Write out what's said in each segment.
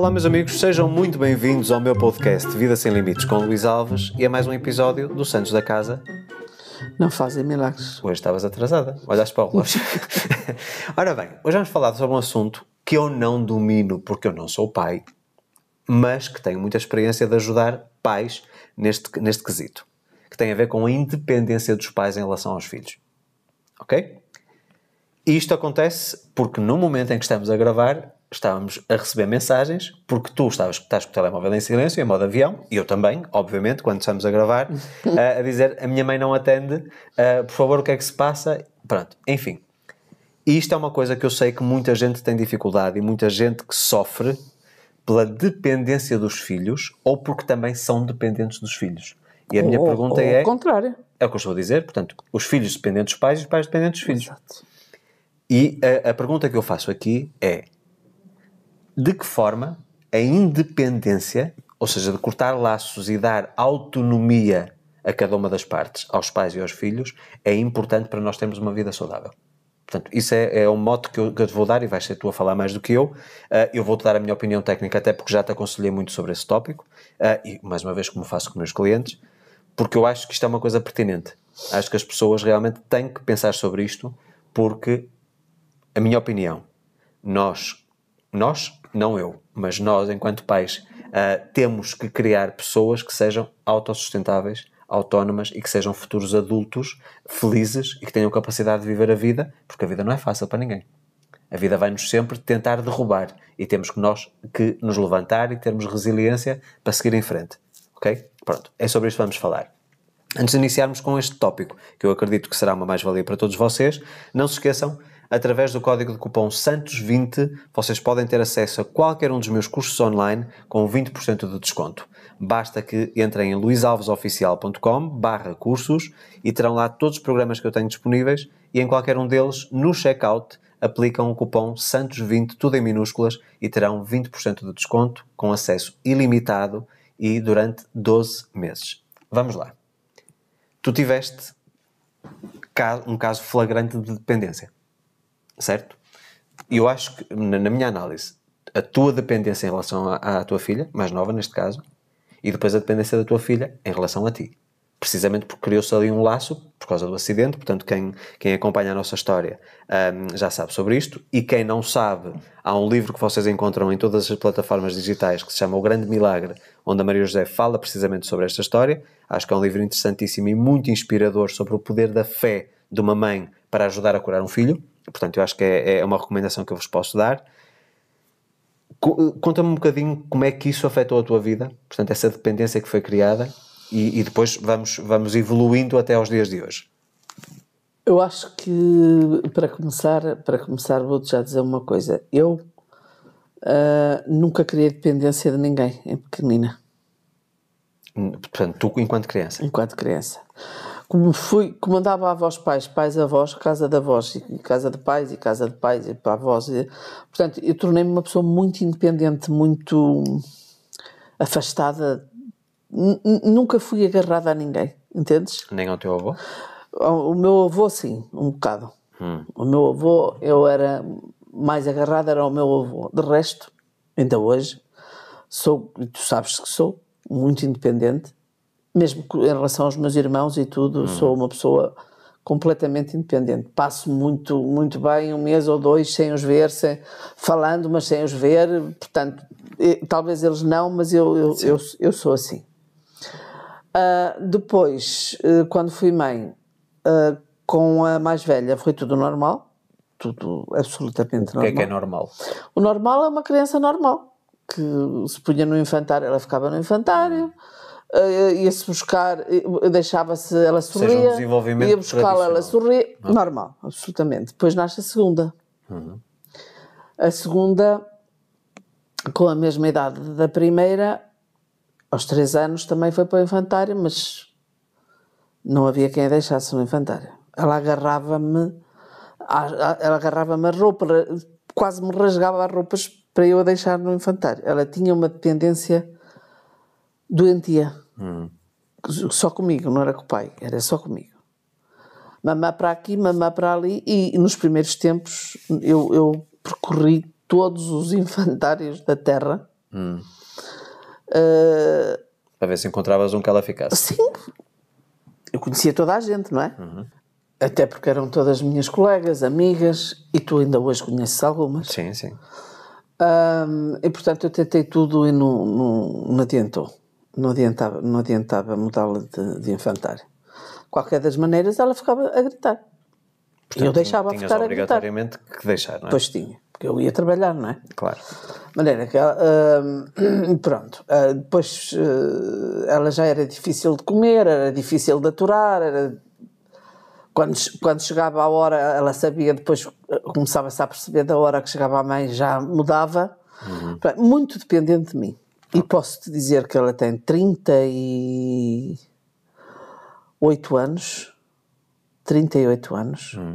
Olá, meus amigos, sejam muito bem-vindos ao meu podcast Vida Sem Limites com Luís Alves e a é mais um episódio do Santos da Casa. Não fazem milagres. Hoje estavas atrasada, olhaste para o relógio. Ora bem, hoje vamos falar sobre um assunto que eu não domino porque eu não sou pai, mas que tenho muita experiência de ajudar pais neste, neste quesito, que tem a ver com a independência dos pais em relação aos filhos. Ok? E isto acontece porque no momento em que estamos a gravar, estávamos a receber mensagens, porque tu estavas, estás com o telemóvel em silêncio, em modo avião, e eu também, obviamente, quando estamos a gravar, a, eh, a dizer a minha mãe não atende, uh, por favor, o que é que se passa? Pronto, enfim. E isto é uma coisa que eu sei que muita gente tem dificuldade e muita gente que sofre pela dependência dos filhos ou porque também são dependentes dos filhos. E a minha pergunta ou é. o contrário. É o que eu estou a dizer, portanto, os filhos dependentes dos pais e os pais dependentes dos filhos. Exato. E a, eh, a pergunta que eu faço aqui é: de que forma a independência, ou seja, de cortar laços e dar autonomia a cada uma das partes, aos pais e aos filhos, é importante para nós termos uma vida saudável. Portanto, isso é, é um mote que eu, que eu, te vou dar e vais ser tu a falar mais do que eu. Uh, eu vou-te dar a minha opinião técnica, até porque já te aconselhei muito sobre esse tópico. Uh, e, mais uma vez, como faço com meus clientes, porque eu acho que isto é uma coisa pertinente. Acho que as pessoas realmente têm que pensar sobre isto, porque, a minha opinião, nós, nós não eu, mas nós, enquanto pais, uh, temos que criar pessoas que sejam autossustentáveis, autónomas e que sejam futuros adultos felizes e que tenham capacidade de viver a vida, porque a vida não é fácil para ninguém. A vida vai-nos sempre tentar derrubar e temos que nós que nos levantar e termos resiliência para seguir em frente. Ok? Pronto, é sobre isto que vamos falar. Antes de iniciarmos com este tópico, que eu acredito que será uma mais-valia para todos vocês, não se esqueçam através do código de cupom SANTOS20, vocês podem ter acesso a qualquer um dos meus cursos online com 20% de desconto. Basta que entrem em luisalvesoficial.com barra cursos e terão lá todos os programas que eu tenho disponíveis e em qualquer um deles, no checkout, aplicam o cupom SANTOS20, tudo em minúsculas, e terão 20% de desconto com acesso ilimitado e durante 12 meses. Vamos lá. Tu tiveste um caso flagrante de dependência certo? E eu acho que, na minha análise, a tua dependência em relação à, à, tua filha, mais nova neste caso, e depois a dependência da tua filha em relação a ti. Precisamente porque criou-se ali um laço por causa do acidente, portanto, quem, quem acompanha a nossa história um, já sabe sobre isto, e quem não sabe, há um livro que vocês encontram em todas as plataformas digitais que se chama O Grande Milagre, onde a Maria José fala precisamente sobre esta história. Acho que é um livro interessantíssimo e muito inspirador sobre o poder da fé de uma mãe para ajudar a curar um filho. Portanto, eu acho que é, é, é uma recomendação que eu vos posso dar. Conta-me um bocadinho como é que isso afetou a tua vida, portanto, essa dependência que foi criada, e, e depois vamos, vamos evoluindo até aos dias de hoje. Eu acho que para começar, para começar vou já dizer uma coisa. Eu uh, nunca criei dependência de ninguém em pequenina. Hum, portanto, tu enquanto criança. Enquanto criança como fui, como andava avós, pais, pais, avós, casa de avós, e casa de pais, e casa de pais, e para avós. E, portanto, eu tornei-me uma pessoa muito independente, muito afastada. Nunca fui agarrada a ninguém, entendes? Nem ao teu avô? O, o meu avô, sim, um bocado. Hum. O meu avô, eu era mais agarrada era ao meu avô. De resto, ainda hoje, sou, tu sabes que sou, muito independente mesmo em relação aos meus irmãos e tudo, hum. sou uma pessoa completamente independente. Passo muito, muito bem um mês ou dois sem os ver, sem, falando, mas sem os ver. Portanto, talvez eles não, mas eu, eu, eu, eu sou assim. Uh, depois, uh, quando fui mãe, uh, com a mais velha, foi tudo normal. Tudo absolutamente normal. O que normal. é que é normal? O normal é uma criança normal, que se punha no infantário, ela ficava no infantário. Hum eh, ia-se buscar, eh, deixava-se, ela sorria, ia buscá-la, ela sorria, não. normal, absolutamente. Depois nasce a segunda. Uhum. A segunda, com a mesma idade da primeira, aos três anos também foi para o infantário, mas não havia quem a deixasse no infantário. Ela agarrava-me, ela agarrava-me a roupa, quase me rasgava as roupas para eu a deixar no infantário. Ela tinha uma dependência doentia. Hum. Só comigo, não era com o pai, era só comigo. Mamá para aqui, mamá para ali, e nos primeiros tempos eu, eu percorri todos os infantários da terra. Hum. Uh, para ver se encontravas um que ela ficasse. Sim, eu conhecia toda a gente, não é? Uhum. Até porque eram todas minhas colegas, amigas, e tu ainda hoje conheces algumas. Sim, sim. Ah, e portanto eu tentei tudo e não, não, não adiantou não adiantava, não adiantava mudá-la de, de infantário. Qualquer das maneiras, ela ficava a gritar. Portanto, e eu deixava a ficar a gritar. obrigatoriamente que deixar, não é? Pois tinha, porque eu ia trabalhar, não é? Claro. De maneira que ela, uh, pronto, uh, depois uh, ela já era difícil de comer, era difícil de aturar, era... Quando, quando chegava a hora, ela sabia, depois ah, começava-se a perceber da hora que chegava a mãe, já mudava. Uhum. Muito dependente de mim. E posso te dizer que ela tem 38 anos, 38 anos, hum.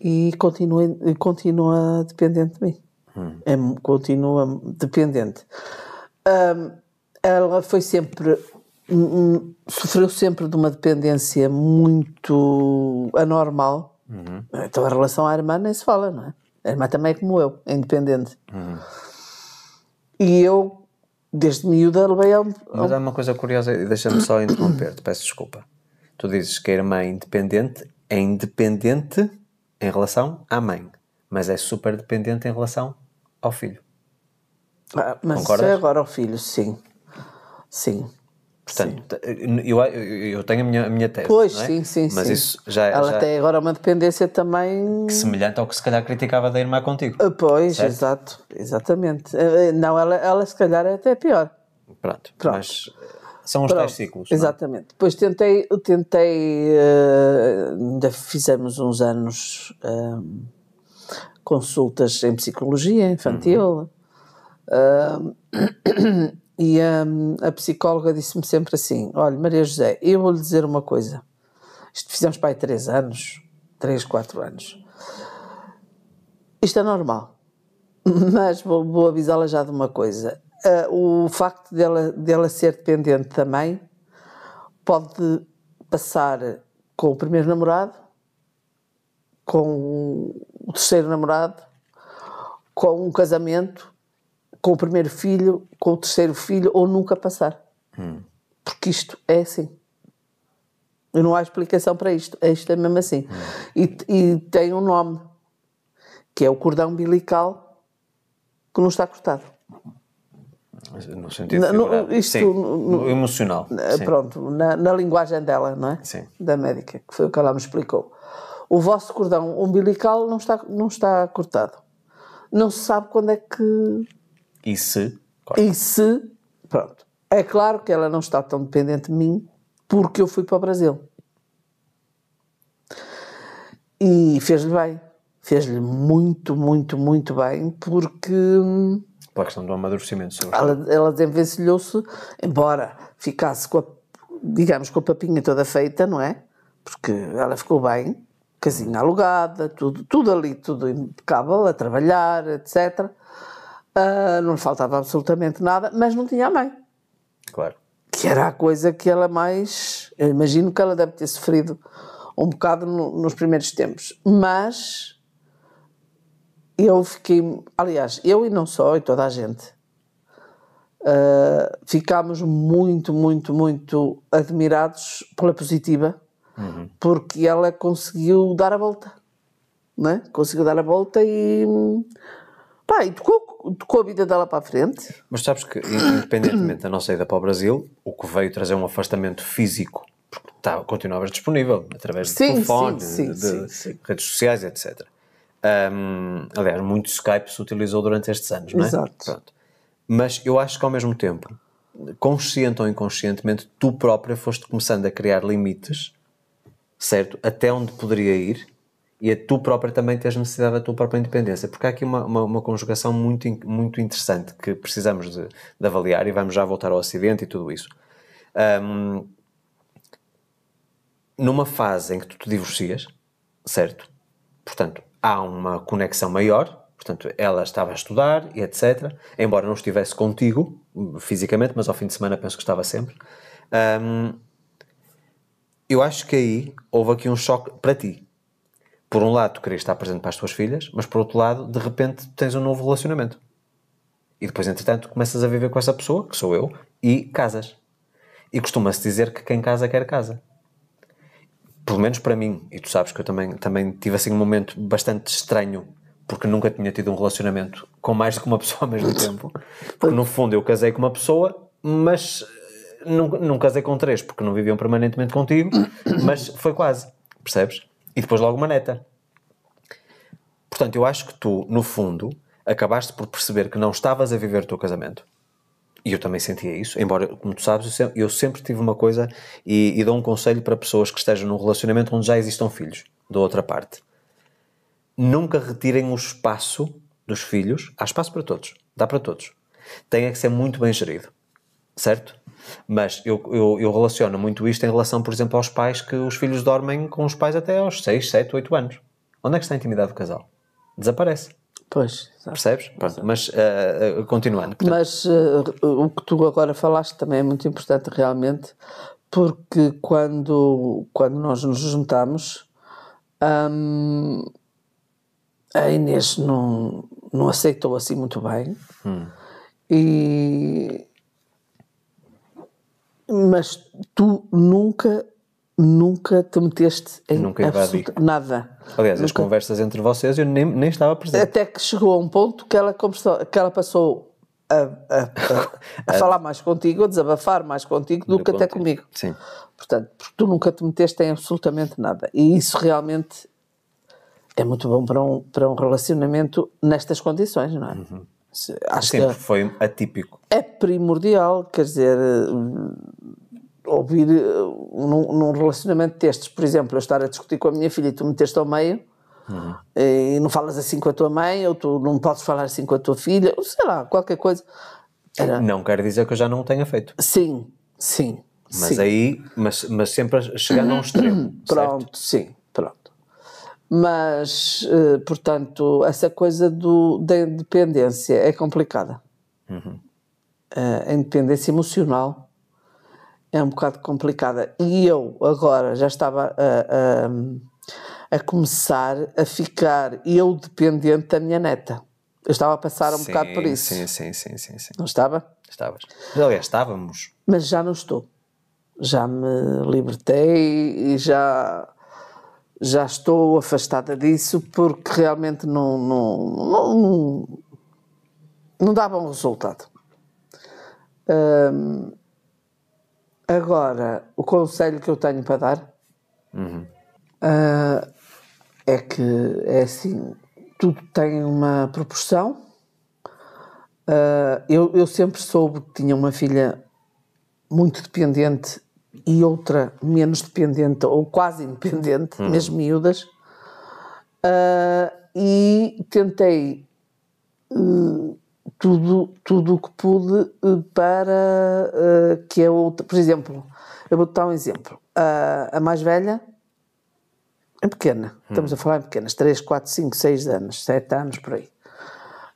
e continua, continua dependente de mim. Hum. É, continua dependente. Um, ela foi sempre. Um, hum, sofreu sempre de uma dependência muito anormal. Uhum. Então, a relação à irmã nem se fala, não é? A irmã também é como eu, é independente. Uhum. E eu, desde miúda, levei ao. Mas há uma coisa curiosa, e deixa-me só interromper-te, peço desculpa. Tu dizes que a irmã é independente é independente em relação à mãe, mas é super dependente em relação ao filho. Ah, mas é Concordas? agora ao filho, sim. Sim. Portanto, sim. Eh, eu, eh, eu tenho a minha, a minha tese. Pois, é? sim, sim. Mas sim. isso já é, Ela já... tem agora é uma dependência também. Que semelhante ao que se calhar criticava da irmã contigo. Eh, pois, certo? exato, exatamente. Não, ela, ela se calhar é até pior. Pronto, Pronto. mas são os três ciclos. É? Exatamente. Depois tentei, tentei uh, ainda fizemos uns anos uh, consultas em psicologia infantil. Uhum. Uh, E hum, a psicóloga disse-me sempre assim: Olha, Maria José, eu vou lhe dizer uma coisa. Isto fizemos para aí três anos, três, quatro anos. Isto é normal. Mas vou, vou avisá-la já de uma coisa. Uh, o facto dela, dela ser dependente também pode passar com o primeiro namorado, com o terceiro namorado, com um casamento, com o primeiro filho, com o terceiro filho ou nunca passar. Hum. Porque isto é assim. E não há explicação para isto. Isto é mesmo assim. Hum. E, e, tem um nome, que é o cordão umbilical que não está cortado. No sentido no, isto, sim, no, emocional. Sim. Pronto, na, na, linguagem dela, não é? Sim. Da médica, que foi o que ela me explicou. O vosso cordão umbilical não está, não está cortado. Não se sabe quando é que e se? E se, pronto. É claro que ela não está tão dependente de mim porque eu fui para o Brasil. E fez-lhe bem. Fez-lhe muito, muito, muito bem porque. Hum, Pela questão do amadurecimento, Ela, ela desenvencilhou-se, embora ficasse com a, digamos, com a papinha toda feita, não é? Porque ela ficou bem, casinha alugada, tudo, tudo ali, tudo impecável, a trabalhar, etc. Uh, não lhe faltava absolutamente nada, mas não tinha a mãe. Claro. Que era a coisa que ela mais. Eu imagino que ela deve ter sofrido um bocado no, nos primeiros tempos. Mas eu fiquei. Aliás, eu e não só, e toda a gente. Uh, ficámos muito, muito, muito admirados pela positiva, uhum. porque ela conseguiu dar a volta, não é? Conseguiu dar a volta e. pá, e tocou com a vida dela para a frente. Mas sabes que, independentemente da nossa ida para o Brasil, o que veio trazer um afastamento físico, porque tá, continuavas disponível através do sim, telefone, sim, sim, de, de redes sociais, etc. Um, aliás, muito Skype se utilizou durante estes anos, não é? Exato. Pronto. Mas eu acho que ao mesmo tempo, consciente ou inconscientemente, tu própria foste começando a criar limites, certo? Até onde poderia ir e a tu própria também tens necessidade da tua própria independência, porque há aqui uma, uma, uma conjugação muito, muito interessante que precisamos de, de, avaliar e vamos já voltar ao acidente e tudo isso. Um, numa fase em que tu te divorcias, certo? Portanto, há uma conexão maior, portanto, ela estava a estudar e etc. Embora não estivesse contigo fisicamente, mas ao fim de semana penso que estava sempre. Um, eu acho que aí houve aqui um choque para ti, por um lado, tu querias estar presente para as tuas filhas, mas por outro lado, de repente, tens um novo relacionamento. E depois, entretanto, começas a viver com essa pessoa, que sou eu, e casas. E costuma-se dizer que quem casa quer casa. Pelo menos para mim, e tu sabes que eu também, também tive assim um momento bastante estranho, porque nunca tinha tido um relacionamento com mais do que uma pessoa ao mesmo tempo. Porque no fundo eu casei com uma pessoa, mas eh, não, não casei com três, porque não viviam permanentemente contigo, mas foi quase, percebes? e depois logo uma neta. Portanto, eu acho que tu, no fundo, acabaste por perceber que não estavas a viver o teu casamento. E eu também sentia isso, embora, como tu sabes, eu sempre, eu sempre tive uma coisa e, e, dou um conselho para pessoas que estejam num relacionamento onde já existam filhos, da outra parte. Nunca retirem o espaço dos filhos. Há espaço para todos, dá para todos. Tem é que ser muito bem gerido certo? Mas eu, eu, eu, relaciono muito isto em relação, por exemplo, aos pais que os filhos dormem com os pais até aos 6, 7, 8 anos. Onde é que está a intimidade do casal? Desaparece. Pois. Exato. Percebes? Pronto, é. mas uh, continuando. Portanto. Mas uh, o que tu agora falaste também é muito importante realmente, porque quando, quando nós nos juntamos, um, a Inês não, não aceitou assim muito bem. Hum. E mas tu nunca, nunca te meteste em nunca nada. Aliás, nunca. as conversas entre vocês eu nem, nem estava presente. Até que chegou a um ponto que ela, começou, que ela passou a, a, a, a falar mais contigo, a desabafar mais contigo do, que até comigo. Sim. Portanto, porque tu nunca te meteste em absolutamente nada. E isso realmente é muito bom para um, para um relacionamento nestas condições, não é? Uhum. Acho Sempre que foi atípico. É primordial, quer dizer, ouvir eh, num, num relacionamento destes, por exemplo, eu estar a discutir com a minha filha e tu meteste ao meio uhum. Eh, e não falas assim com a tua mãe, ou tu não podes falar assim com a tua filha, ou sei lá, qualquer coisa. Era... Não quer dizer que eu já não o tenha feito. Sim, sim. Mas sim. aí, mas, mas sempre chegando a um extremo. Pronto, certo? sim. Mas, eh, portanto, essa coisa do, da independência é complicada. Uhum. Eh, a independência emocional é um bocado complicada. E eu agora já estava a, a, a começar a ficar eu dependente da minha neta. Eu estava a passar um sim, bocado por isso. Sim, sim, sim, sim, sim. Não estava? Estavas. Mas, aliás, estávamos. Mas já não estou. Já me libertei e já já estou afastada disso porque realmente não, não, não, não dá bom resultado. agora, o conselho que eu tenho para dar uhum. uh, é que é assim, tudo tem uma proporção. Uh, eu, eu sempre soube que tinha uma filha muito dependente e outra menos dependente ou quase independente, mesmo hum. miúdas, uh, e tentei uh, tudo tudo o que pude eh, para uh, que a outra, por exemplo, eu vou-te dar um exemplo, ah, a mais velha a é pequena, estamos hum. a falar em pequenas, 3, 4, 5, 6 anos, 7 anos por aí,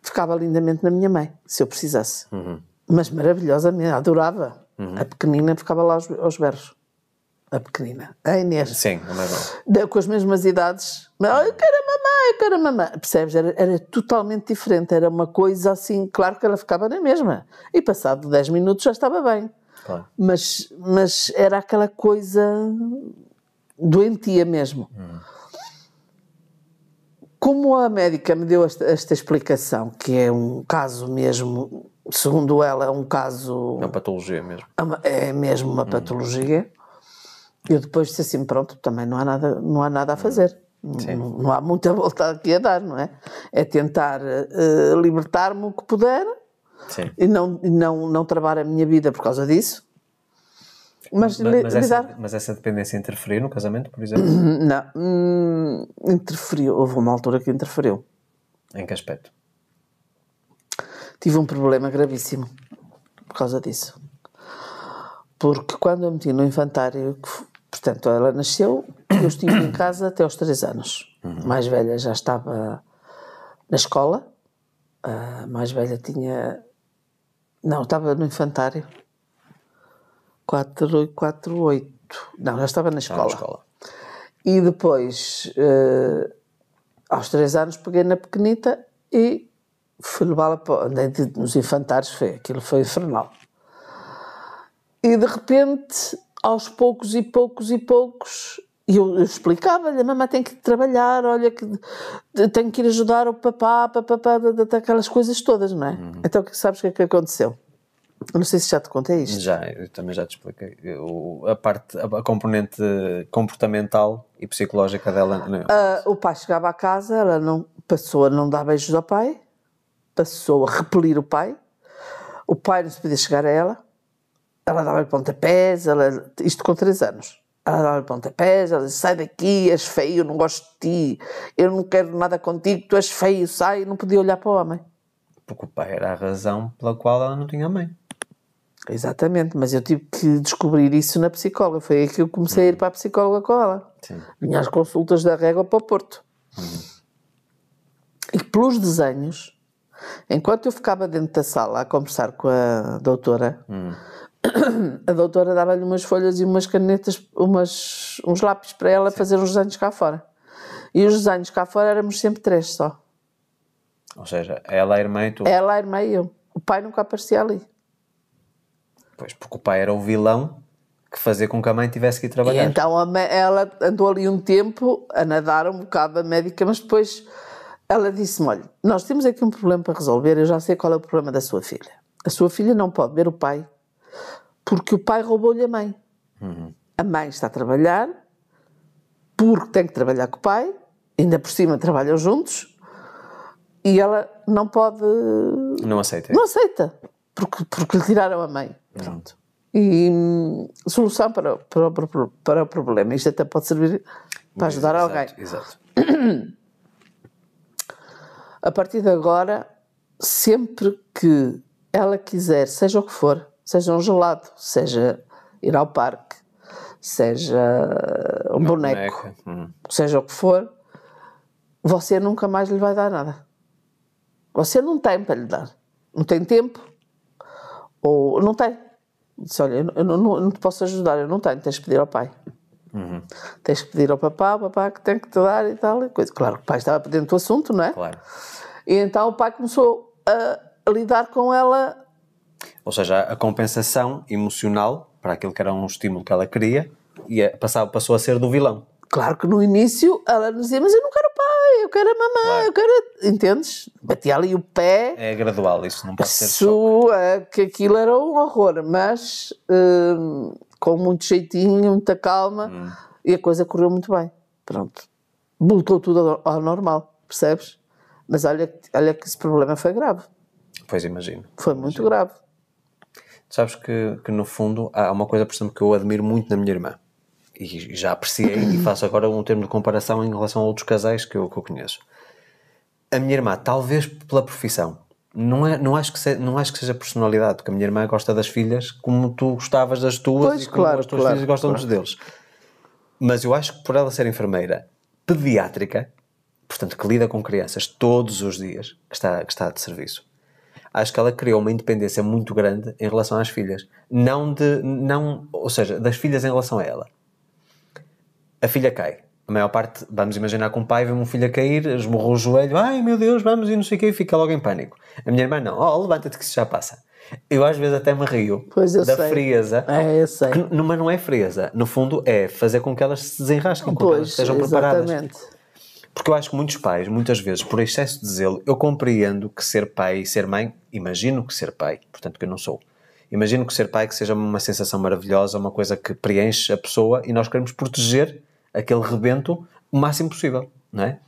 ficava lindamente na minha mãe, se eu precisasse, uhum. mas maravilhosamente, adorava Uhum. A pequenina ficava lá aos, aos berros. A pequenina. A Inês. Sim, é a mais Com as mesmas idades. Mas, oh, eu quero a mamãe, eu quero a mamãe. Percebes? Era, era totalmente diferente. Era uma coisa assim. Claro que ela ficava na mesma. E passado 10 minutos já estava bem. Claro. Mas, mas era aquela coisa doentia mesmo. Hum. Como a médica me deu esta, esta, explicação, que é um caso mesmo segundo ela, é um caso. É uma patologia mesmo. É, é mesmo uma hum. patologia. Hum. Eu depois disse assim: pronto, também não há nada, não há nada a fazer. Não, não, há muita volta aqui a dar, não é? É tentar uh, libertar-me o que puder Sim. e não, não, não travar a minha vida por causa disso. Mas, mas, mas, essa, mas, essa, dependência interferiu no casamento, por exemplo? Não. Hum, interferiu. Houve uma altura que interferiu. Em que aspecto? tive um problema gravíssimo por causa disso. Porque quando eu meti no infantário, portanto, ela nasceu, eu estive em casa até aos 3 anos. A uhum. mais velha já estava na escola, a mais velha tinha. Não, estava no infantário. 4, 4, 8. Não, já estava na escola. Na escola. E depois, eh, aos 3 anos, peguei na pequenita e fui levá-la para. nos infantários, foi, aquilo foi infernal. E de repente, aos poucos e poucos e poucos, e eu, eu explicava-lhe: a mamãe tem que trabalhar, olha, que tenho que ir ajudar o papá, papapá, aquelas coisas todas, não é? Uhum. Então, sabes o que é que aconteceu? Eu não sei se já te contei isto. Já, eu também já te expliquei. Eu, a parte, a, componente comportamental e psicológica dela. não. Uh, o pai chegava à casa, ela não passou a não dar beijos ao pai, passou a repelir o pai, o pai não se podia chegar a ela, ela dava-lhe pontapés, ela, isto com 3 anos. Ela dava-lhe pontapés, ela disse, sai daqui, és feio, não gosto de ti, eu não quero nada contigo, tu és feio, sai, não podia olhar para o homem. Porque o pai era a razão pela qual ela não tinha mãe. Exatamente, mas eu tive que descobrir isso na psicóloga. Foi aí que eu comecei a ir hum. para a psicóloga com ela. Sim. Vinha às consultas da régua para o Porto. e uhum. E pelos desenhos, Enquanto eu ficava dentro da sala a conversar com a doutora, hum. a doutora dava-lhe umas folhas e umas canetas, umas, uns lápis para ela Sim. fazer uns desenhos cá fora. E os desenhos cá fora éramos sempre três só. Ou seja, ela, a irmã e tu. Ela, a irmã e eu. O pai nunca aparecia ali. Pois, porque o pai era o vilão que fazia com que a mãe tivesse que ir trabalhar. E então mãe, ela andou ali um tempo a nadar um bocado a médica, mas depois ela disse-me: Olha, nós temos aqui um problema para resolver, eu já sei qual é o problema da sua filha. A sua filha não pode ver o pai, porque o pai roubou-lhe a mãe. Uhum. A mãe está a trabalhar, porque tem que trabalhar com o pai, ainda por cima trabalham juntos, e ela não pode. Não aceita. Não aceita, porque, porque lhe tiraram a mãe. Uhum. Pronto. E hum, solução para, para, para, para o problema. Isto até pode servir para ajudar exato, alguém. Exato. a partir de agora, sempre que ela quiser, seja o que for, seja um gelado, seja ir ao parque, seja um Uma boneco, hum. seja o que for, você nunca mais lhe vai dar nada. Você não tem para lhe dar. Não tem tempo. Ou não tem. Diz: Olha, eu não, não, não te posso ajudar, eu não tenho, tens de pedir ao pai. Uhum. Tens que pedir ao papá, o papá que tem que te dar e tal e coisa. Claro, o pai estava dentro do assunto, não é? Claro. E então o pai começou a, lidar com ela. Ou seja, a compensação emocional para aquilo que era um estímulo que ela queria e passava, passou a ser do vilão. Claro que no início ela dizia, mas eu não quero o pai, eu quero a mamãe, claro. eu quero. Entendes? Batia ali o pé. É gradual, isso não pode isso, ser. Sua, que aquilo era um horror, mas. Hum, com muito jeitinho, muita calma, hum. e a coisa correu muito bem. Pronto. Voltou tudo ao normal, percebes? Mas olha, olha que esse problema foi grave. Pois imagino. Foi imagino. muito grave. Sabes que, que no fundo há uma coisa, por exemplo, que eu admiro muito na minha irmã e já apreciei e faço agora um termo de comparação em relação a outros casais que eu, que eu conheço. A minha irmã, talvez pela profissão, não, é, não, acho que seja, não acho que seja personalidade, porque a minha irmã gosta das filhas como tu gostavas das tuas pois, e como claro, as tuas claro, filhas gostam claro. dos deles. Mas eu acho que por ela ser enfermeira pediátrica, portanto que lida com crianças todos os dias, que está, que está de serviço, acho que ela criou uma independência muito grande em relação às filhas. Não de, não, ou seja, das filhas em relação a ela. A filha cai, a maior parte, vamos imaginar que um pai vê um filho a cair, esmurrou o joelho, ai meu Deus, vamos e não sei o quê, e fica logo em pânico. A minha irmã não, oh, levanta-te que isso já passa. Eu às vezes até me rio da sei. frieza. É, eu sei. Que, mas não é frieza. No fundo, é fazer com que elas se desenrasquem, pois, que elas estejam exatamente. preparadas. Porque eu acho que muitos pais, muitas vezes, por excesso de zelo, eu compreendo que ser pai e ser mãe, imagino que ser pai, portanto que eu não sou, imagino que ser pai que seja uma sensação maravilhosa, uma coisa que preenche a pessoa e nós queremos proteger aquele rebento o máximo possível, não é?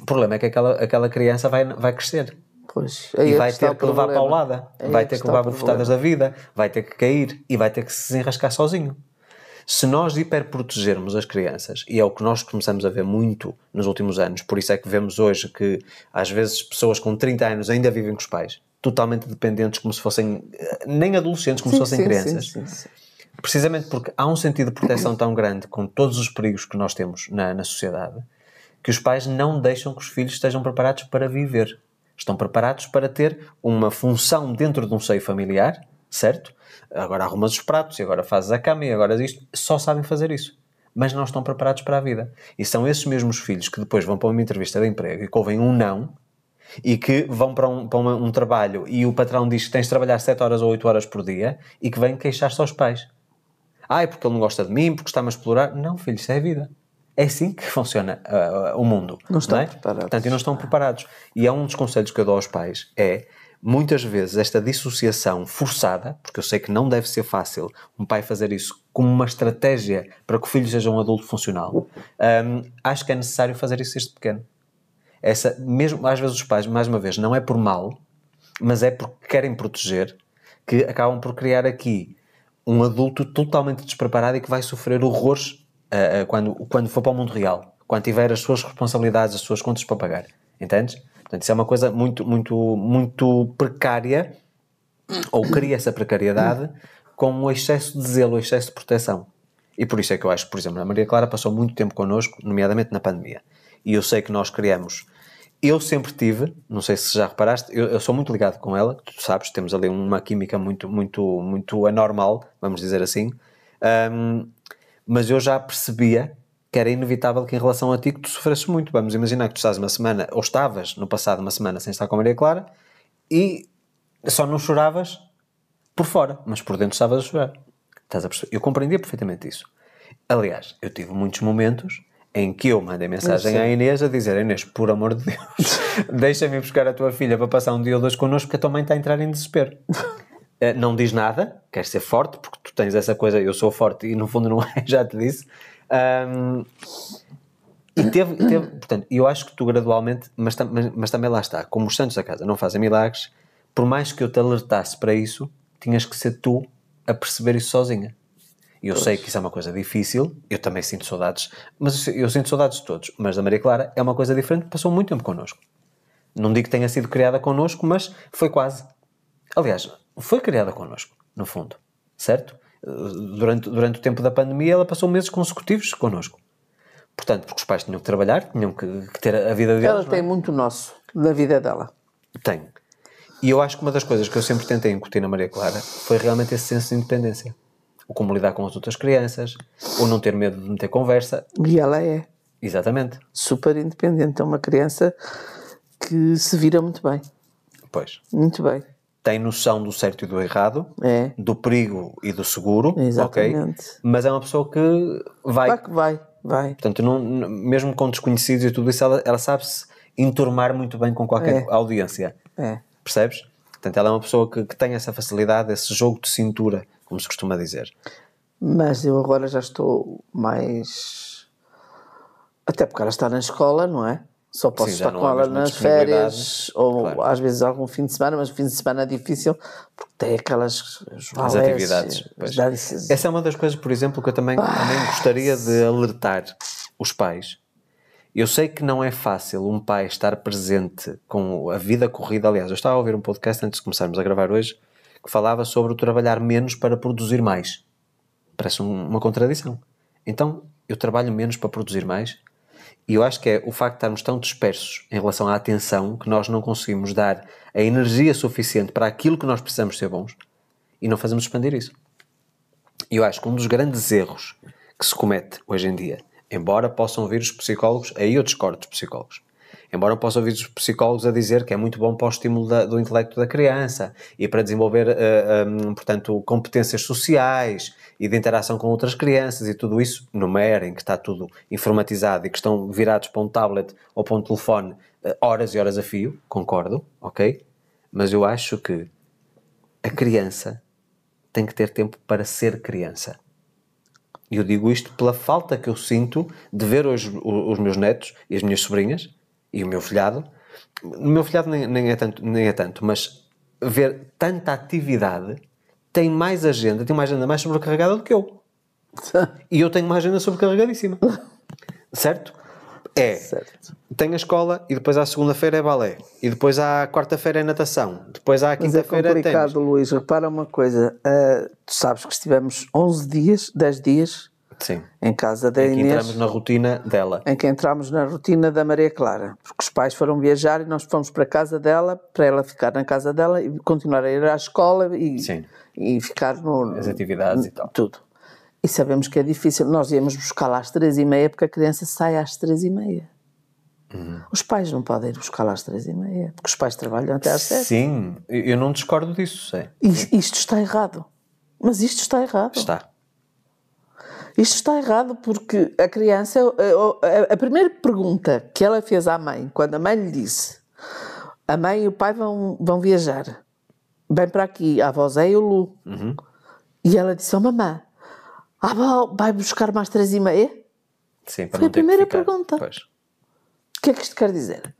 O problema é que aquela, aquela criança vai, vai crescer. Pois, e é vai é ter que levar paulada, vai ter que levar bufetadas da vida, vai ter que cair e vai ter que se desenrascar sozinho. Se nós hiperprotegermos as crianças, e é o que nós começamos a ver muito nos últimos anos, por isso é que vemos hoje que às vezes pessoas com 30 anos ainda vivem com os pais, totalmente dependentes, como se fossem eh, nem adolescentes, como sim, se fossem sim, crianças. Sim, Precisamente porque há um sentido de proteção tão grande com todos os perigos que nós temos na, na sociedade que os pais não deixam que os filhos estejam preparados para viver. Estão preparados para ter uma função dentro de um seio familiar, certo? Agora arrumas os pratos, e agora fazes a cama, e agora isto. Só sabem fazer isso. Mas não estão preparados para a vida. E são esses mesmos filhos que depois vão para uma entrevista de emprego e que ouvem um não e que vão para um, para uma, um trabalho e o patrão diz que tens de trabalhar 7 horas ou 8 horas por dia e que vêm queixar-se aos pais ah, porque ele não gosta de mim, porque está-me a explorar. Não, filho, isso é a vida. É assim que funciona uh, o mundo. Não estão não é? preparados. Portanto, não estão ah. preparados. E é um dos conselhos que eu dou aos pais é, muitas vezes, esta dissociação forçada, porque eu sei que não deve ser fácil um pai fazer isso como uma estratégia para que o filho seja um adulto funcional, um, acho que é necessário fazer isso desde pequeno. Essa, mesmo, às vezes os pais, mais uma vez, não é por mal, mas é porque querem proteger, que acabam por criar aqui um adulto totalmente despreparado e que vai sofrer horrores uh, uh, quando, quando for para o mundo real, quando tiver as suas responsabilidades, as suas contas para pagar. Entendes? Portanto, isso é uma coisa muito, muito, muito precária, ou cria essa precariedade, com o excesso de zelo, o excesso de proteção. E por isso é que eu acho, por exemplo, a Maria Clara passou muito tempo connosco, nomeadamente na pandemia. E eu sei que nós criamos eu sempre tive, não sei se já reparaste, eu, eu, sou muito ligado com ela, tu sabes, temos ali uma química muito, muito, muito anormal, vamos dizer assim, um, mas eu já percebia que era inevitável que em relação a ti que tu sofresse muito. Vamos imaginar que tu estás uma semana, ou estavas no passado uma semana sem estar com a Maria Clara, e só não choravas por fora, mas por dentro estavas a chorar. Estás a perceber? Eu compreendia perfeitamente isso. Aliás, eu tive muitos momentos em que eu mandei mensagem à Inês a dizer: Inês, por amor de Deus, deixa-me buscar a tua filha para passar um dia ou dois connosco, porque a tua mãe está a entrar em desespero. Eh, não diz nada, quer ser forte, porque tu tens essa coisa, eu sou forte e no fundo não é, já te disse. Um, e teve, teve, portanto, eu acho que tu gradualmente, mas, mas, mas também lá está, como os santos da casa não fazem milagres, por mais que eu te alertasse para isso, tinhas que ser tu a perceber isso sozinha. E eu pois. sei que isso é uma coisa difícil, eu também sinto saudades, mas eu sinto saudades de todos. Mas da Maria Clara é uma coisa diferente, passou muito tempo connosco. Não digo que tenha sido criada connosco, mas foi quase. Aliás, foi criada connosco, no fundo, certo? Durante, durante o tempo da pandemia, ela passou meses consecutivos connosco. Portanto, porque os pais tinham que trabalhar, tinham que, que ter a vida dela. Ela é? tem não? muito nosso, na vida dela. Tem. E eu acho que uma das coisas que eu sempre tentei incutir na Maria Clara foi realmente esse senso de independência o como lidar com as outras crianças, ou não ter medo de meter conversa. E ela é. Exatamente. Super independente. É uma criança que se vira muito bem. Pois. Muito bem. Tem noção do certo e do errado, é. do perigo e do seguro, Exatamente. ok? Mas é uma pessoa que vai. Vai que vai, vai. Portanto, não, mesmo com desconhecidos e tudo isso, ela, ela sabe-se enturmar muito bem com qualquer é. audiência. É. Percebes? Portanto, ela é uma pessoa que, que tem essa facilidade, esse jogo de cintura como se costuma dizer. Mas eu agora já estou mais. Até porque ela está na escola, não é? Só posso Sim, estar com ela nas férias ou claro. às vezes algum fim de semana, mas fim de semana é difícil porque tem aquelas As atividades. As Essa é uma das coisas, por exemplo, que eu também, ah, também gostaria de alertar os pais. Eu sei que não é fácil um pai estar presente com a vida corrida. Aliás, eu estava a ouvir um podcast antes de começarmos a gravar hoje que falava sobre o trabalhar menos para produzir mais. Parece uma contradição. Então, eu trabalho menos para produzir mais? E eu acho que é o facto de estarmos tão dispersos em relação à atenção que nós não conseguimos dar a energia suficiente para aquilo que nós precisamos ser bons e não fazemos expandir isso. E eu acho que um dos grandes erros que se comete hoje em dia, embora possam vir os psicólogos, aí eu discordo dos psicólogos, Embora eu possa ouvir os psicólogos a dizer que é muito bom para o estímulo da, do intelecto da criança e para desenvolver, uh, eh, eh, um, portanto, competências sociais e de interação com outras crianças e tudo isso, numa era em que está tudo informatizado e que estão virados para um tablet ou para um telefone uh, horas e horas a fio, concordo, ok? Mas eu acho que a criança tem que ter tempo para ser criança. E eu digo isto pela falta que eu sinto de ver hoje os meus netos e as minhas sobrinhas e o meu filhado. O meu filhado nem, nem, é tanto, nem é tanto, mas ver tanta atividade tem mais agenda, tem uma agenda mais sobrecarregada do que eu. e eu tenho uma agenda sobrecarregadíssima. certo? É. Certo. Tem a escola e depois à segunda-feira é balé. E depois à quarta-feira é natação. Depois à é quinta-feira é complicado, é Luís. Repara uma coisa. Uh, tu sabes que estivemos 11 dias, 10 dias Sim. em casa da em que Inês. entramos na rotina dela. Em que entramos na rotina da Maria Clara, porque os pais foram viajar e nós fomos para a casa dela, para ela ficar na casa dela e continuar a ir à escola e, Sim. e ficar no... As atividades no, e tal. Tudo. E sabemos que é difícil. Nós íamos buscá-la às três e meia porque a criança sai às três e meia. Uhum. Os pais não podem ir buscá-la às três e meia, porque os pais trabalham até às sete. Sim, eu não discordo disso, sei. E, isto está errado. Mas isto está errado. Está. Isto está errado porque a criança, eh, a, primeira pergunta que ela fez à mãe, quando a mãe lhe disse: a mãe e o pai vão, vão viajar, vem para aqui, a avó Zé e o Lu. Uhum. E ela disse: oh, mamã, a avó vai buscar mais três e meia? Sim, para Foi a primeira pergunta. Pois. O que é que isto quer dizer?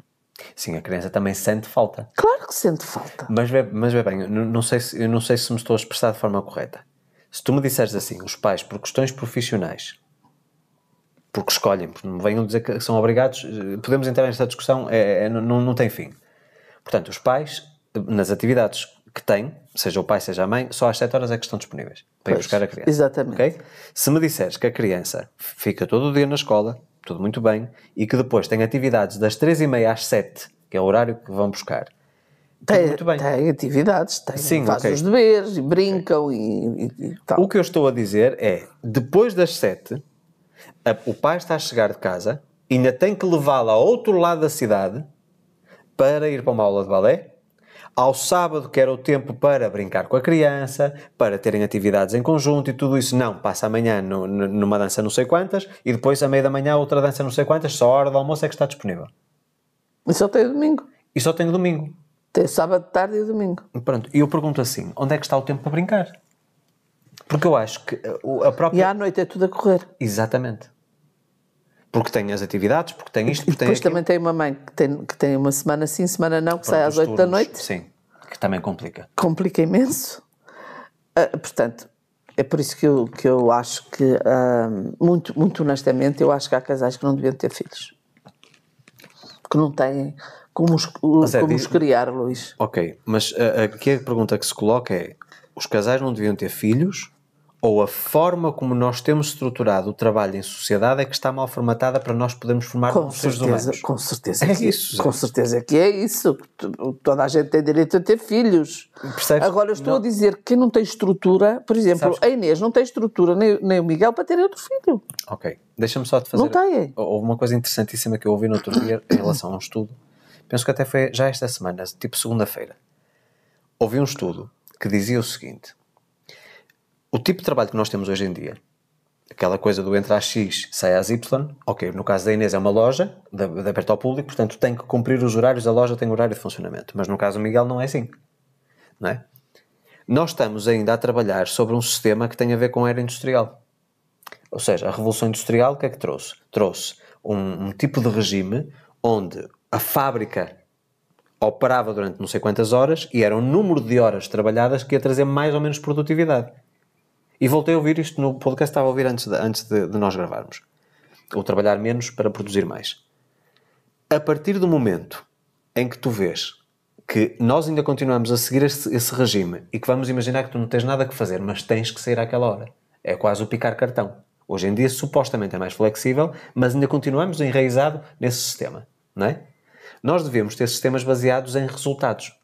Sim, a criança também sente falta. Claro que sente falta. Mas vê, mas vê bem, não, não sei se, eu não sei se me estou a expressar de forma correta. Se tu me disseres assim, os pais, por questões profissionais, porque escolhem, porque não venham dizer que são obrigados, eh, podemos entrar nesta discussão, é, é não, não tem fim. Portanto, os pais, nas atividades que têm, seja o pai, seja a mãe, só às 7 horas é que estão disponíveis para ir pois, buscar a criança. Exatamente. Okay? Se me disseres que a criança fica todo o dia na escola, tudo muito bem, e que depois tem atividades das 3 e meia às 7, que é o horário que vão buscar, tem, muito bem. Tem atividades, tem, Sim, faz okay. os deveres e brincam okay. e, e, e, tal. O que eu estou a dizer é, depois das sete, a, o pai está a chegar de casa, ainda tem que levá-la ao outro lado da cidade para ir para uma aula de balé, ao sábado, que era o tempo para brincar com a criança, para terem atividades em conjunto e tudo isso. Não, passa amanhã no, numa dança não sei quantas e depois, à meia da manhã, outra dança não sei quantas, só a hora do almoço é que está disponível. E só tem domingo. E só tem domingo. Tem sábado tarde e domingo. Pronto, e eu pergunto assim: onde é que está o tempo para brincar? Porque eu acho que eh, a própria. E à noite é tudo a correr. Exatamente. Porque tem as atividades, porque tem isto, porque e tem. Depois aquilo. também tem uma mãe que tem, que tem uma semana sim, semana não, que Pronto, sai às oito da noite. Sim, que também complica. Complica imenso. Uh, portanto, é por isso que eu, que eu acho que, uh, muito, muito honestamente, eu acho que há casais que não deviam ter filhos. Que não têm como os, os criar, Luís. Ok, mas eh, eh, aqui a, a pergunta que se coloca é: os casais não deviam ter filhos? Ou a forma como nós temos estruturado o trabalho em sociedade é que está mal formatada para nós podermos formar com certeza, Com certeza. É, é. isso. Com certeza que é isso. Toda a gente tem direito a ter filhos. Percebes? Agora, estou não. a dizer que quem não tem estrutura, por exemplo, Sabes? a Inês não tem estrutura, nem, nem o Miguel, para ter outro filho. Ok. Deixa-me só te fazer. Não tem. Houve uma coisa interessantíssima que eu ouvi no outro dia em relação a um estudo penso que até foi já esta semana, tipo segunda-feira, ouvi um estudo que dizia o seguinte: o tipo de trabalho que nós temos hoje em dia, aquela coisa do entra às X, sai às Y, ok, no caso da Inês é uma loja de, de aberta ao público, portanto tem que cumprir os horários, a loja tem horário de funcionamento, mas no caso do Miguel não é assim, não é? Nós estamos ainda a trabalhar sobre um sistema que tem a ver com a era industrial. Ou seja, a Revolução Industrial o que é que trouxe? Trouxe um, um tipo de regime onde a fábrica operava durante não sei quantas horas e era o número de horas trabalhadas que ia trazer mais ou menos produtividade. E voltei a ouvir isto no podcast que estava a ouvir antes de, antes de, de nós gravarmos. Ou trabalhar menos para produzir mais. A partir do momento em que tu vês que nós ainda continuamos a seguir esse, esse, regime e que vamos imaginar que tu não tens nada que fazer, mas tens que sair àquela hora. É quase o picar cartão. Hoje em dia supostamente é mais flexível, mas ainda continuamos enraizado nesse sistema, não é? Nós devemos ter sistemas baseados em resultados.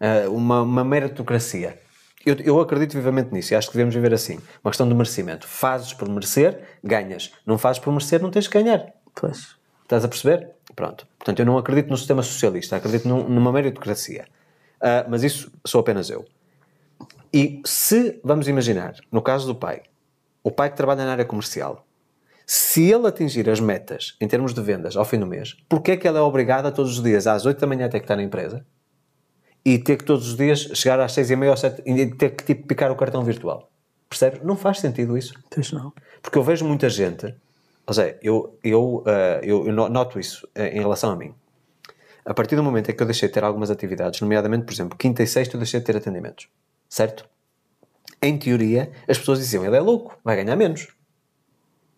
Uh, uma, uma meritocracia. Eu, eu, acredito vivamente nisso e acho que devemos viver assim. Uma questão de merecimento. Fazes por merecer, ganhas. Não fazes por merecer, não tens que ganhar. Pois. Estás a perceber? Pronto. Portanto, eu não acredito no sistema socialista, acredito num, numa meritocracia. Uh, mas isso sou apenas eu. E se, vamos imaginar, no caso do pai, o pai que trabalha na área comercial se ele atingir as metas em termos de vendas ao fim do mês, porquê é que ela é obrigada todos os dias às 8 da manhã ter que estar na empresa e ter que todos os dias chegar às 6 e meia ou 7 e ter que tipo, picar o cartão virtual? Percebe? Não faz sentido isso. Pois não. Porque eu vejo muita gente, ou seja, eu, eu, eh, eu, eu noto isso eh, em relação a mim. A partir do momento em que eu deixei de ter algumas atividades, nomeadamente, por exemplo, quinta e sexta eu deixei de ter atendimentos, certo? Em teoria, as pessoas diziam, ele é louco, vai ganhar menos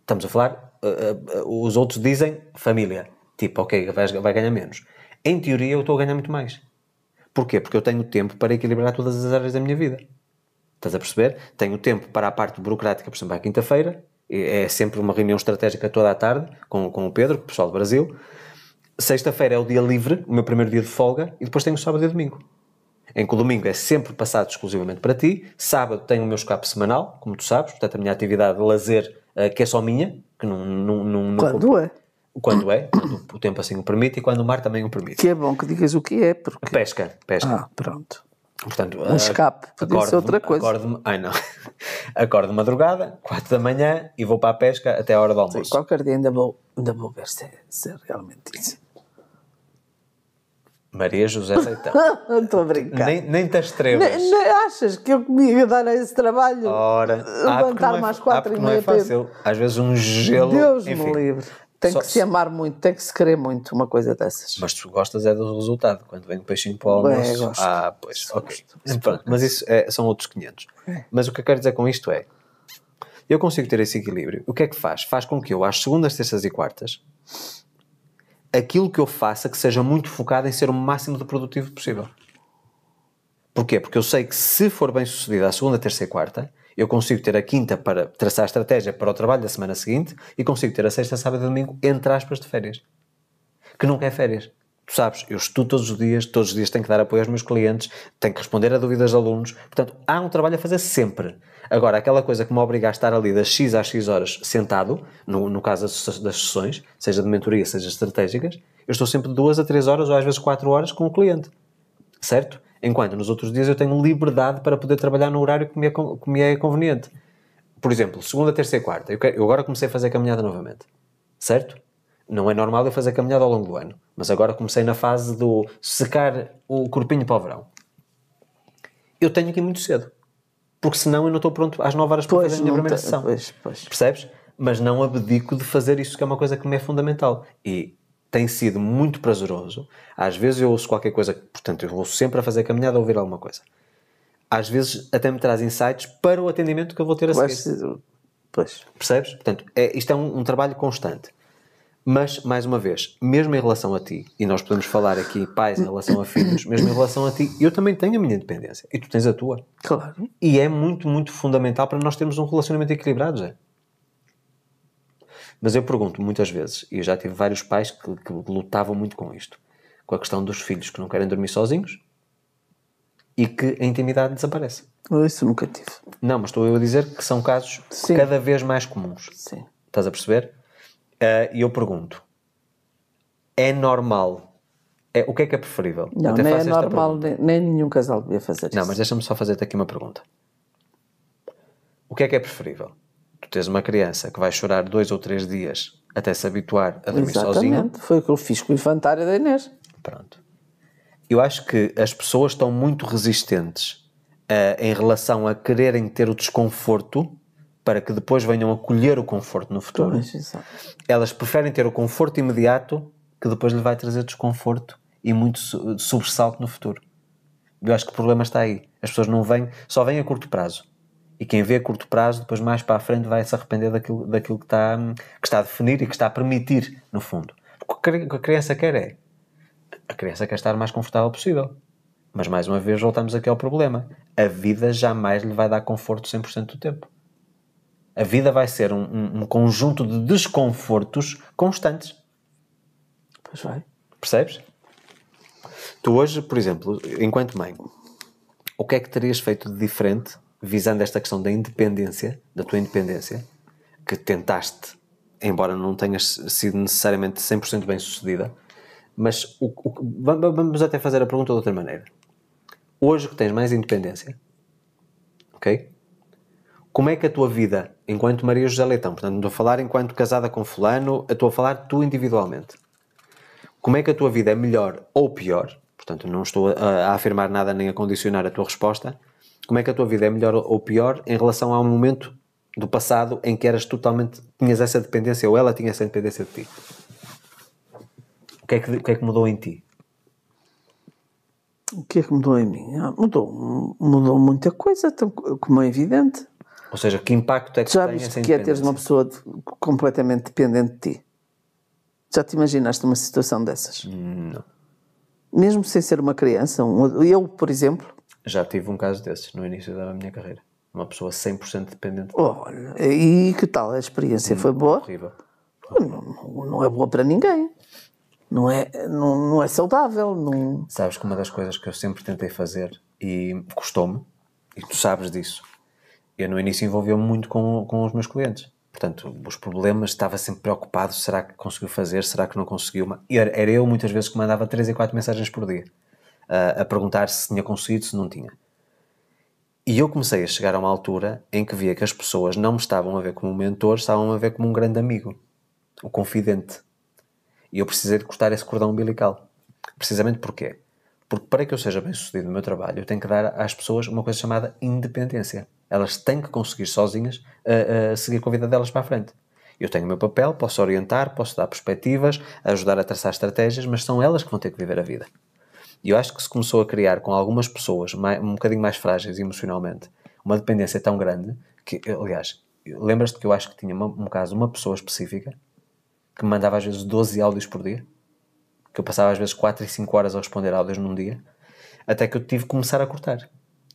estamos a falar, uh, uh, os outros dizem família, tipo, ok, vai, vai ganhar menos. Em teoria, eu estou a ganhar muito mais. Porquê? Porque eu tenho tempo para equilibrar todas as áreas da minha vida. Estás a perceber? Tenho tempo para a parte burocrática, por exemplo, à quinta-feira, é sempre uma reunião estratégica toda à tarde com, com o Pedro, o pessoal do Brasil. Sexta-feira é o dia livre, o meu primeiro dia de folga, e depois tenho sábado e domingo. Em que o domingo é sempre passado exclusivamente para ti, sábado tenho o meu escape semanal, como tu sabes, portanto a minha atividade de lazer uh, que é só minha, que não. não, não quando é? Quando é, quando o tempo assim o permite e quando o mar também o permite. Que é bom que digas o que é, porque. Pesca, pesca. Ah, pronto. Portanto, um ah, escape, podia acordo, ser outra coisa. Acordo, ai não. acordo de madrugada, 4 da manhã e vou para a pesca até a hora do almoço. Sim, qualquer dia ainda vou, ainda vou ver se é, se é realmente isso. Maria José Leitão. Estou a brincar. Nem, nem te atrevas. achas que eu comigo dar a esse trabalho? Ora, ah, levantar-me às quatro e meia. Não é, ah, é fácil. Tempo. Às vezes um gelo. Deus enfim. me livre. Tem Só que se amar muito, tem que se querer muito, uma coisa dessas. Mas tu gostas é do resultado. Quando vem o peixinho para o almoço. É, gosto. Ah, pois, ok. Gosto, Pronto, mas isso é, são outros 500. É. Mas o que eu quero dizer com isto é: eu consigo ter esse equilíbrio. O que é que faz? Faz com que eu, às segundas, terças e quartas, aquilo que eu faça que seja muito focado em ser o máximo de produtivo possível. Porquê? Porque eu sei que se for bem sucedida a segunda, terça e quarta, eu consigo ter a quinta para traçar a estratégia para o trabalho da semana seguinte e consigo ter a sexta, sábado e domingo, entre aspas, de férias. Que nunca é férias. Tu sabes, eu estudo todos os dias, todos os dias tenho que dar apoio aos meus clientes, tenho que responder a dúvidas de alunos, portanto, há um trabalho a fazer sempre. Agora, aquela coisa que me obriga a estar ali das X às X horas sentado, no, no caso das, das sessões, seja de mentoria, seja estratégicas, eu estou sempre duas a três horas ou às vezes quatro horas com o cliente, certo? Enquanto nos outros dias eu tenho liberdade para poder trabalhar no horário que me é, que me é conveniente. Por exemplo, segunda, terça e quarta, eu, quero, eu agora comecei a fazer caminhada novamente, certo? não é normal eu fazer caminhada ao longo do ano, mas agora comecei na fase do secar o corpinho para o verão. Eu tenho que ir muito cedo, porque senão eu não estou pronto às 9 horas para fazer a minha primeira sessão. Pois, pois. Percebes? Mas não abdico de fazer isso, que é uma coisa que me é fundamental. E tem sido muito prazeroso. Às vezes eu ouço qualquer coisa, portanto, eu vou sempre a fazer caminhada a ouvir alguma coisa. Às vezes até me traz insights para o atendimento que eu vou ter a seguir. Pois. Percebes? Portanto, é, isto é um, um trabalho constante. Mas, mais uma vez, mesmo em relação a ti, e nós podemos falar aqui, pais, em relação a filhos, mesmo em relação a ti, eu também tenho a minha independência e tu tens a tua. Claro. E é muito, muito fundamental para nós termos um relacionamento equilibrado, Zé. Mas eu pergunto muitas vezes, e eu já tive vários pais que, que lutavam muito com isto, com a questão dos filhos que não querem dormir sozinhos e que a intimidade desaparece. Isso nunca tive. Não, mas estou eu a dizer que são casos Sim. cada vez mais comuns. Sim. Estás a perceber? Ah, e eu pergunto: é normal é, o que é que é preferível? Não, não é normal, nem, nem, nenhum casal devia fazer não, isso. Não, mas deixa-me só fazer-te aqui uma pergunta. O que é que é preferível? Tu tens uma criança que vai chorar dois ou três dias até se habituar a dormir Exatamente. sozinha? Exatamente, foi o que eu fiz com o infantário da Inês. Pronto. Eu acho que as pessoas estão muito resistentes uh, em relação a quererem ter o desconforto para que depois venham a colher o conforto no futuro. Elas preferem ter o conforto imediato que depois lhe vai trazer desconforto e muito sobressalto no futuro. Eu acho que o problema está aí. As pessoas não vêm, só vêm a curto prazo. E quem vê a curto prazo, depois mais para a frente, vai se arrepender daquilo, daquilo que, está, que está a definir e que está a permitir, no fundo. o que a criança quer é. A criança quer estar o mais confortável possível. Mas mais uma vez voltamos aqui ao problema. A vida jamais lhe vai dar conforto 100% do tempo. A vida vai ser um, um, um conjunto de desconfortos constantes. Pois vai. Percebes? Tu hoje, por exemplo, enquanto mãe, o que é que terias feito de diferente visando esta questão da independência, da tua independência, que tentaste, embora não tenhas sido necessariamente 100% bem sucedida, mas o, o, vamos até fazer a pergunta de outra maneira. Hoje que tens mais independência, ok? como é que a tua vida, enquanto Maria José Leitão, portanto, não estou a falar enquanto casada com fulano, estou a falar tu individualmente. Como é que a tua vida é melhor ou pior? Portanto, não estou a, a afirmar nada nem a condicionar a tua resposta. Como é que a tua vida é melhor ou pior em relação a um momento do passado em que eras totalmente, tinhas essa dependência ou ela tinha essa dependência de ti? O que é que, o que, é que mudou em ti? O que é que mudou em mim? Ah, mudou, mudou muita coisa, como é evidente. Ou seja, que impacto é que Já tem essa que é teres uma pessoa de, completamente dependente de ti? Já te imaginaste uma situação dessas? Não. Mesmo sem ser uma criança, um, eu, por exemplo... Já tive um caso desses no início da minha carreira. Uma pessoa 100% dependente. De Olha, e que tal a experiência? Foi boa? Horrível. Não, não é boa para ninguém não é, não, não é saudável. Não... Sabes que uma das coisas que eu sempre tentei fazer e custou-me, e tu sabes disso, eu no início envolveu-me muito com, com os meus clientes. Portanto, os problemas, estava sempre preocupado, será que conseguiu fazer, será que não conseguiu? Era, era eu muitas vezes que mandava 3 e 4 mensagens por dia a, a perguntar se tinha conseguido, se não tinha. E eu comecei a chegar a uma altura em que via que as pessoas não me estavam a ver como um mentor, estavam a ver como um grande amigo, o um confidente. E eu precisei de cortar esse cordão umbilical. Precisamente porquê? Porque para que eu seja bem sucedido no meu trabalho, eu tenho que dar às pessoas uma coisa chamada independência. Elas têm que conseguir sozinhas uh, uh, seguir com a vida delas para a frente. Eu tenho o meu papel, posso orientar, posso dar perspectivas, ajudar a traçar estratégias, mas são elas que vão ter que viver a vida. E eu acho que se começou a criar com algumas pessoas mais, um bocadinho mais frágeis emocionalmente uma dependência tão grande que, eh, aliás, lembras-te que eu acho que tinha uma, um caso, uma pessoa específica que me mandava às vezes 12 áudios por dia? que eu passava às vezes 4 e 5 horas a responder áudios num dia, até que eu tive que começar a cortar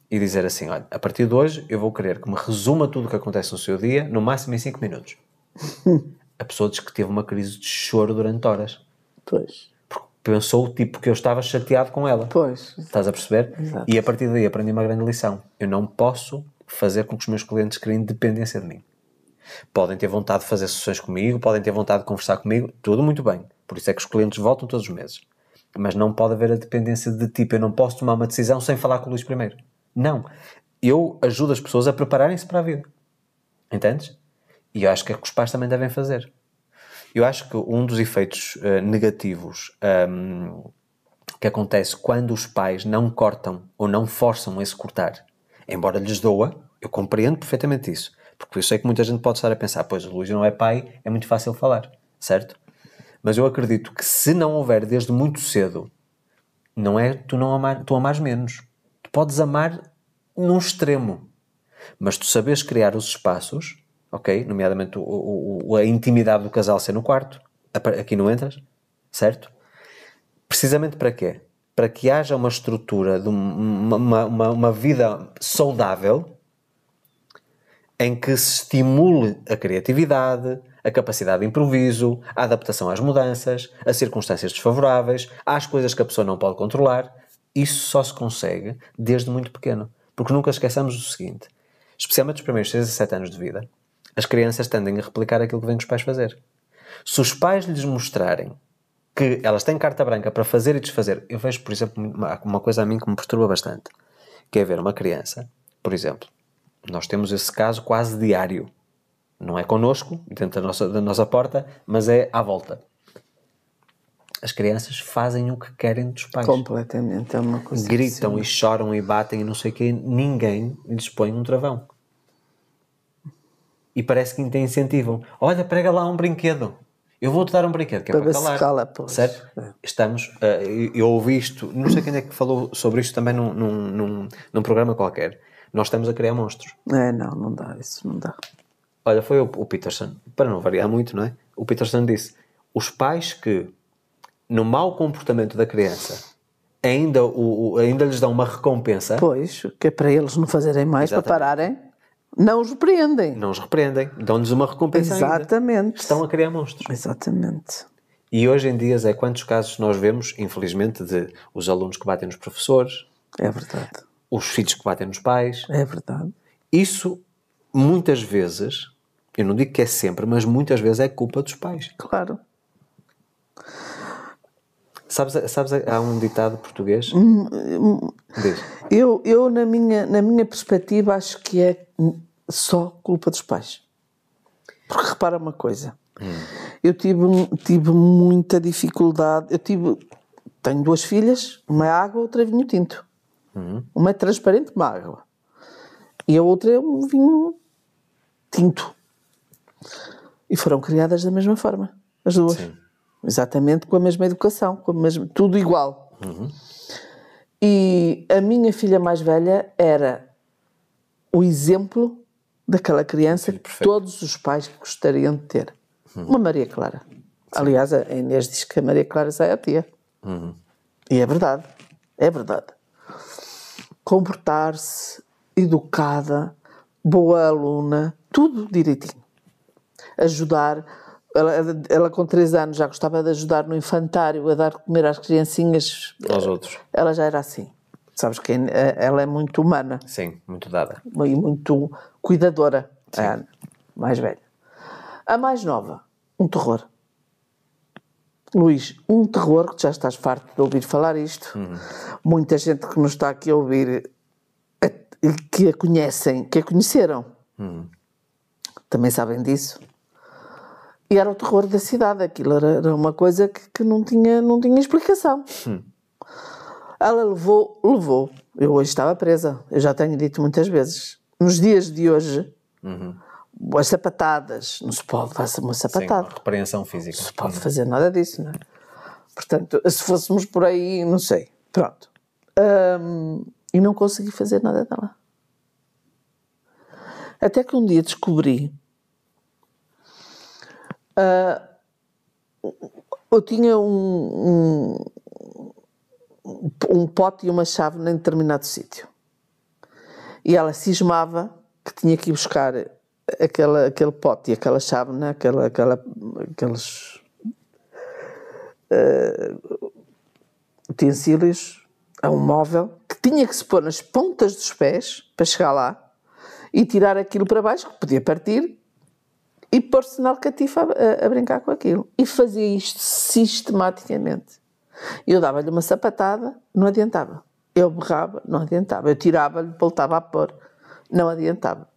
e dizer assim: olha, a partir de hoje eu vou querer que me resuma tudo o que acontece no seu dia, no máximo em 5 minutos. a pessoa diz que teve uma crise de choro durante horas. Pois. Porque pensou o tipo que eu estava chateado com ela. Pois. Estás a perceber? Exato. E a partir daí aprendi uma grande lição. Eu não posso fazer com que os meus clientes criem dependência de mim. Podem ter vontade de fazer sessões comigo, podem ter vontade de conversar comigo, tudo muito bem. Por isso é que os clientes voltam todos os meses. Mas não pode haver a dependência de tipo, eu não posso tomar uma decisão sem falar com o Luís primeiro. Não. Eu ajudo as pessoas a prepararem-se para a vida. Entendes? E eu acho que é que os pais também devem fazer. Eu acho que um dos efeitos uh, negativos um, ehm, que acontece quando os pais não cortam ou não forçam esse cortar, embora lhes doa, eu compreendo perfeitamente isso. Porque eu sei que muita gente pode estar a pensar, pois o Luís não é pai, é muito fácil falar, certo? Mas eu acredito que se não houver desde muito cedo, não é tu não amar, tu amares menos. Tu podes amar num extremo, mas tu sabes criar os espaços, ok? Nomeadamente o, o, a intimidade do casal ser no quarto, aqui não entras, certo? Precisamente para quê? Para que haja uma estrutura de uma, uma, uma, uma vida saudável em que se estimule a criatividade, a capacidade de improviso, a adaptação às mudanças, a circunstâncias desfavoráveis, às coisas que a pessoa não pode controlar. Isso só se consegue desde muito pequeno. Porque nunca esqueçamos o seguinte: especialmente nos primeiros 6 a 7 anos de vida, as crianças tendem a replicar aquilo que vêm os pais fazer. Se os pais lhes mostrarem que elas têm carta branca para fazer e desfazer, eu vejo, por exemplo, uma coisa a mim que me perturba bastante, que é ver uma criança, por exemplo, nós temos esse caso quase diário, não é connosco, dentro da nossa, da nossa porta, mas é à volta. As crianças fazem o que querem dos pais. Completamente, é uma coisa. Gritam e choram e batem e não sei o quê, ninguém lhes põe um travão. E parece que te incentivam. Olha, prega lá um brinquedo. Eu vou-te dar um brinquedo, que é para, para calar. Cala, Certo? É. Estamos, uh, eh, eu, eu ouvi isto, não sei quem é que falou sobre isto também num, num, num, num programa qualquer. Nós estamos a criar monstros. É, não, não dá, isso não dá. Olha, foi o, o Peterson, para não variar muito, não é? O Peterson disse: os pais que, no mau comportamento da criança, ainda, o, o, ainda lhes dão uma recompensa. Pois, que é para eles não fazerem mais, Exatamente. para pararem. Não os repreendem. Não os repreendem, dão-lhes uma recompensa. Exatamente. Ainda. Estão a criar monstros. Exatamente. E hoje em dia, é quantos casos nós vemos, infelizmente, de os alunos que batem nos professores? É verdade. Os filhos que batem nos pais? É verdade. Isso, muitas vezes, eu não digo que é sempre, mas muitas vezes é culpa dos pais. Claro. Sabes, sabes há um ditado português? Hum, hum, Diz. Eu, eu na, minha, na minha perspectiva, acho que é só culpa dos pais. Porque repara uma coisa. Hum. Eu tive, tive muita dificuldade. Eu tive. Tenho duas filhas, uma é água, outra é vinho tinto. Hum. Uma é transparente, uma é água. E a outra é um vinho tinto. E foram criadas da mesma forma, as duas. Sim. Exatamente com a mesma educação, com a mesma, tudo igual. Uhum. E a minha filha mais velha era o exemplo daquela criança que todos os pais gostariam de ter. Uhum. Uma Maria Clara. Sim. Aliás, a Inês diz que a Maria Clara sai à tia. Uhum. E é verdade. É verdade. Comportar-se, educada, boa aluna, tudo direitinho ajudar. Ela, ela, com 3 anos já gostava de ajudar no infantário, a dar comer às criancinhas. Aos outros. Ela já era assim. Sabes que ela é muito humana. Sim, muito dada. E muito cuidadora, Sim. a Ana, mais velha. A mais nova, um terror. Luís, um terror, que já estás farto de ouvir falar isto. Uhum. Muita gente que nos está aqui a ouvir, que a conhecem, que a conheceram, uhum. também sabem disso. E era o terror da cidade, aquilo era, uma coisa que, que não, tinha, não tinha explicação. Hum. Ela levou, levou. Eu hoje estava presa, eu já tenho dito muitas vezes. Nos dias de hoje, uhum. as sapatadas, não se pode fazer uma sapatada. Sim, repreensão física. Não se pode hum. fazer nada disso, não é? Portanto, se fôssemos por aí, não sei. Pronto. Um, e não consegui fazer nada dela. Até que um dia descobri Uh, eu tinha um, um, um pote e uma chave em determinado sítio. E ela cismava que tinha que ir buscar aquela, aquele pote e aquela chave, né? aquela, aquela, aqueles uh, utensílios a é um móvel, que tinha que se pôr nas pontas dos pés para chegar lá e tirar aquilo para baixo, que podia partir, e pôr-se na alcatifa a, a, brincar com aquilo. E fazia isto sistematicamente. Eu dava-lhe uma sapatada, não adiantava. Eu berrava, não adiantava. Eu tirava-lhe, voltava a pôr, não adiantava.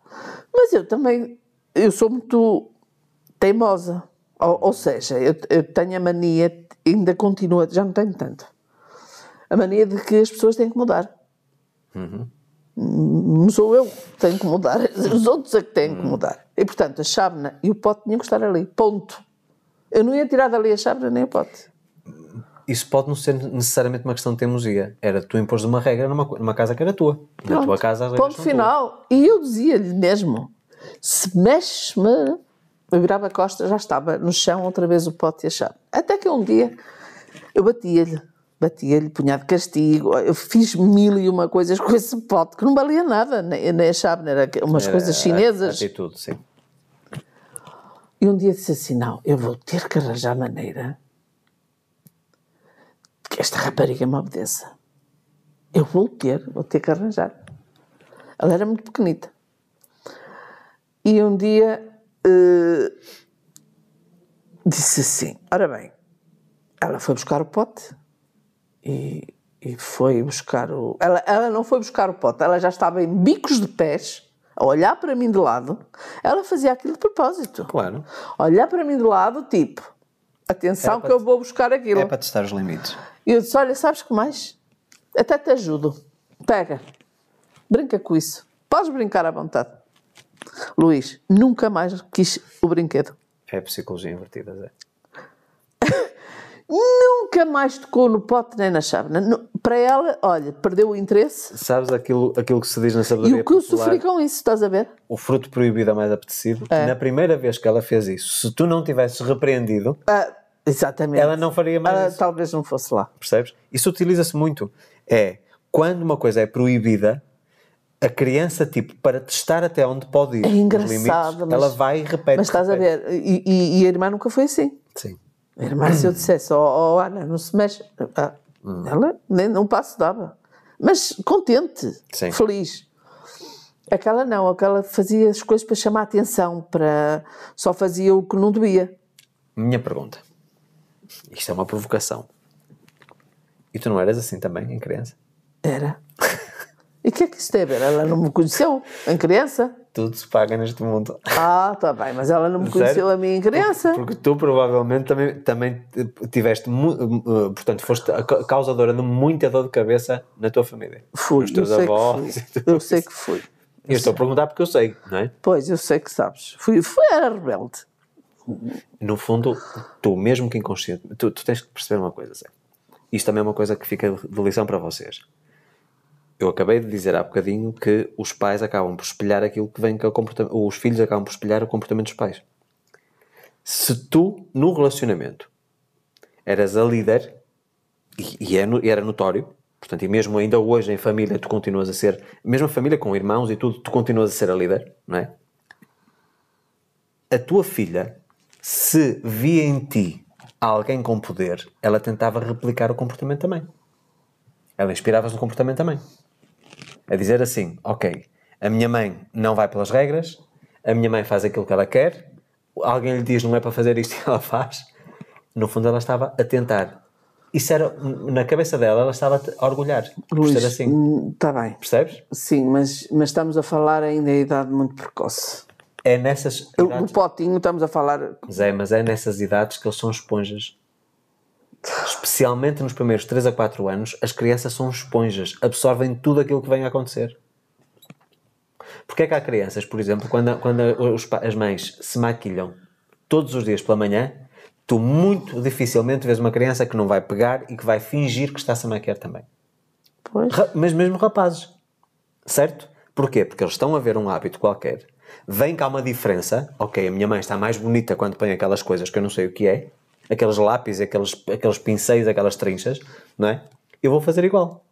Mas eu também, eu sou muito teimosa. Ou, ou seja, eu, eu, tenho a mania, ainda continua, já não tenho tanto, a mania de que as pessoas têm que mudar. Uhum. Não sou eu que tenho que mudar, os outros é que têm que uhum. mudar. E, portanto, a chávena e o pote tinham que estar ali. Ponto. Eu não ia tirar dali a chávena nem o pote. Isso pode não ser necessariamente uma questão de teimosia. Era tu impôs uma regra numa, numa casa que era tua. Na tua casa as Ponto final. Tuas. E eu dizia-lhe mesmo: se mexes-me, eu virava a costa, já estava no chão outra vez o pote e a chave. Até que um dia eu batia-lhe, batia-lhe, punhado castigo, eu fiz mil e uma coisas com esse pote que não valia nada, nem, nem a chave, nem era umas era, coisas chinesas. Atitude, sim. E um dia disse assim: Não, eu vou ter que arranjar maneira que esta rapariga me obedeça. Eu vou ter, vou ter que arranjar. Ela era muito pequenita. E um dia uh, disse assim: Ora bem, ela foi buscar o pote e, e foi buscar o. Ela, ela não foi buscar o pote, ela já estava em bicos de pés a olhar para mim de lado, ela fazia aquilo de propósito. Claro. Olhar para mim de lado, tipo, atenção que eu vou buscar aquilo. É para testar os limites. E eu disse: Olha, sabes que mais? Até te ajudo. Pega, brinca com isso. Podes brincar à vontade. Luís, nunca mais quis o brinquedo. É psicologia invertida, Zé. nunca mais tocou no pote nem na chávena. Para ela, olha, perdeu o interesse. Sabes aquilo, aquilo que se diz na sabedoria E o que eu sofri com isso, estás a ver? O fruto proibido é mais apetecido. É. Na primeira vez que ela fez isso, se tu não tivesses repreendido... Ah, exatamente. Ela não faria mais ah, isso. Talvez não fosse lá. Percebes? Isso utiliza-se muito. É, quando uma coisa é proibida, a criança, tipo, para testar até onde pode ir. É engraçado. Limites, mas, ela vai e repete. Mas estás repete. a ver, e, e, e a irmã nunca foi assim. Sim. Minha irmã, se eu dissesse, oh, oh Ana, não se mexe. Ah, hum. Ela nem um passo dava. Mas contente, Sim. feliz. Aquela não, aquela fazia as coisas para chamar a atenção, para... só fazia o que não doía. Minha pergunta. Isto é uma provocação. E tu não eras assim também, em criança? Era. e o que é que isto tem a ver? Ela não me conheceu, em criança todos se paga neste mundo. Ah, tá bem, mas ela não me Sério? conheceu a minha em criança. Porque, tu provavelmente também, também tiveste, eh, portanto, foste a causadora de muita dor de cabeça na tua família. Fui, os teus eu avós. Sei eu sei que fui. Eu, eu estou a perguntar porque eu sei, não é? Pois, eu sei que sabes. Fui, fui era rebelde. No fundo, tu, mesmo que inconsciente, tu, tu tens que perceber uma coisa, Zé. Isto também é uma coisa que fica de lição para vocês eu acabei de dizer há bocadinho que os pais acabam por espelhar aquilo que vem com é o comportamento, os filhos acabam por espelhar o comportamento dos pais. Se tu, no relacionamento, eras a líder, e, é e era notório, portanto, e mesmo ainda hoje em família tu continuas a ser, mesmo a família com irmãos e tudo, tu continuas a ser a líder, não é? A tua filha, se via em ti alguém com poder, ela tentava replicar o comportamento também. Ela inspirava-se no comportamento também a dizer assim: ok, a minha mãe não vai pelas regras, a minha mãe faz aquilo que ela quer, alguém lhe diz não é para fazer isto e ela faz. No fundo, ela estava a tentar. Isso era, na cabeça dela, ela estava a orgulhar Luís, por ser assim. Está hum, bem. Percebes? Sim, mas, mas estamos a falar ainda em idade muito precoce. É nessas. Idades... O potinho estamos a falar. Mas é, mas é nessas idades que eles são esponjas Especialmente nos primeiros 3 a 4 anos, as crianças são esponjas, absorvem tudo aquilo que vem a acontecer. Porquê é que há crianças, por exemplo, quando, quando os, as mães se maquilham todos os dias pela manhã, tu muito dificilmente vês uma criança que não vai pegar e que vai fingir que está-se a maquiar também. Pois. Mas mesmo rapazes, certo? Porquê? Porque eles estão a ver um hábito qualquer, vem cá uma diferença, ok, a minha mãe está mais bonita quando põe aquelas coisas que eu não sei o que é, aqueles lápis, aqueles, aqueles pincéis, aquelas trinchas, não é? Eu vou fazer igual.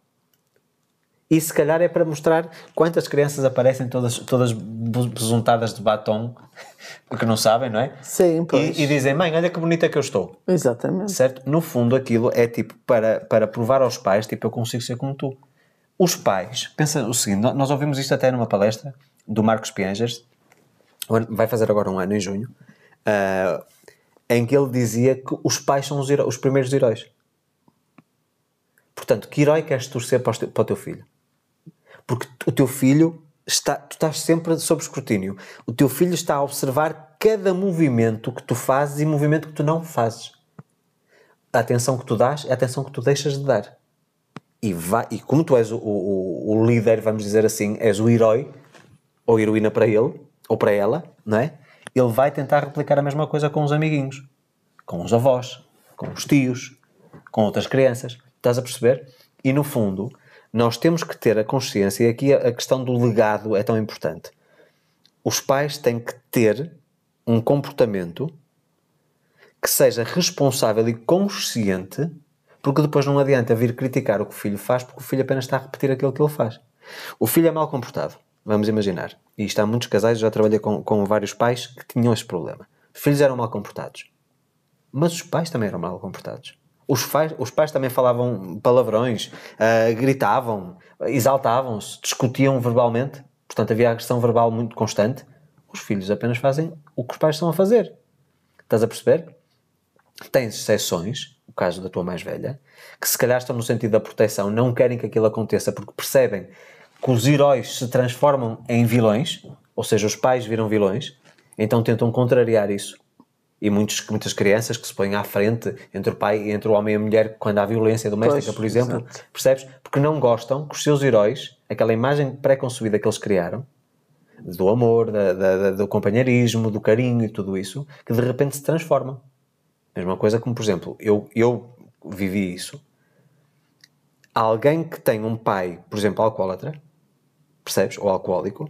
E se calhar é para mostrar quantas crianças aparecem todas, todas besuntadas de batom, porque não sabem, não é? Sim, pois. E, e, dizem, mãe, olha que bonita que eu estou. Exatamente. Certo? No fundo, aquilo é tipo para, para provar aos pais, tipo, eu consigo ser como tu. Os pais, pensa o seguinte, nós ouvimos isto até numa palestra do Marcos Piangers, vai fazer agora um ano em junho, uh, em que ele dizia que os pais são os, os primeiros heróis. Portanto, que herói queres torcer para, para o teu filho? Porque o teu filho está, tu estás sempre sob escrutínio. O teu filho está a observar cada movimento que tu fazes e movimento que tu não fazes. A atenção que tu dás é a atenção que tu deixas de dar. E, vai, e como tu és o, o, o líder, vamos dizer assim, és o herói ou heroína para ele ou para ela, não é? ele vai tentar replicar a mesma coisa com os amiguinhos, com os avós, com os tios, com outras crianças. Estás a perceber? E no fundo, nós temos que ter a consciência, e aqui a questão do legado é tão importante. Os pais têm que ter um comportamento que seja responsável e consciente, porque depois não adianta vir criticar o que o filho faz, porque o filho apenas está a repetir aquilo que ele faz. O filho é mal comportado. Vamos imaginar. E isto há muitos casais, já trabalhei com, com vários pais que tinham este problema. Os filhos eram mal comportados. Mas os pais também eram mal comportados. Os, os pais também falavam palavrões, uh, gritavam, exaltavam-se, discutiam verbalmente. Portanto, havia agressão verbal muito constante. Os filhos apenas fazem o que os pais estão a fazer. Estás a perceber? Tens exceções, o caso da tua mais velha, que se calhar estão no sentido da proteção, não querem que aquilo aconteça porque percebem que os heróis se transformam em vilões, ou seja, os pais viram vilões, então tentam contrariar isso. E muitos, muitas crianças que se põem à frente entre o pai, e entre o homem e a mulher, quando há violência doméstica, pois, por exemplo, percebes? Porque não gostam que os seus heróis, aquela imagem pré-concebida que eles criaram, do amor, da, da, do companheirismo, do carinho e tudo isso, que de repente se transformam. Mesma coisa como, por exemplo, eu, eu vivi isso. Alguém que tem um pai, por exemplo, alcoólatra, percebes? Ou alcoólico,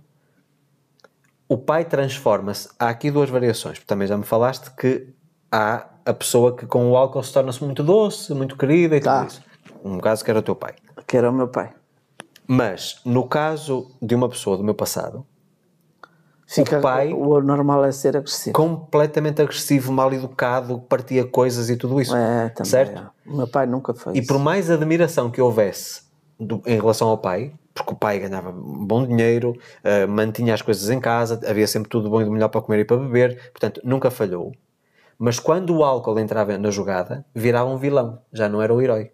o pai transforma-se. Há aqui duas variações, também já me falaste que há a pessoa que com o álcool se torna-se muito doce, muito querida e tá. tudo isso. Um caso que era o teu pai. Que era o meu pai. Mas, no caso de uma pessoa do meu passado, Fica, o pai. O normal é ser agressivo. Completamente agressivo, mal educado, partia coisas e tudo isso. É, também. Certo? É. O meu pai nunca foi. E por mais admiração que houvesse do, em relação ao pai, porque o pai ganhava bom dinheiro, uh, mantinha as coisas em casa, havia sempre tudo bom e do melhor para comer e para beber, portanto nunca falhou. Mas quando o álcool entrava na jogada, virava um vilão, já não era o herói.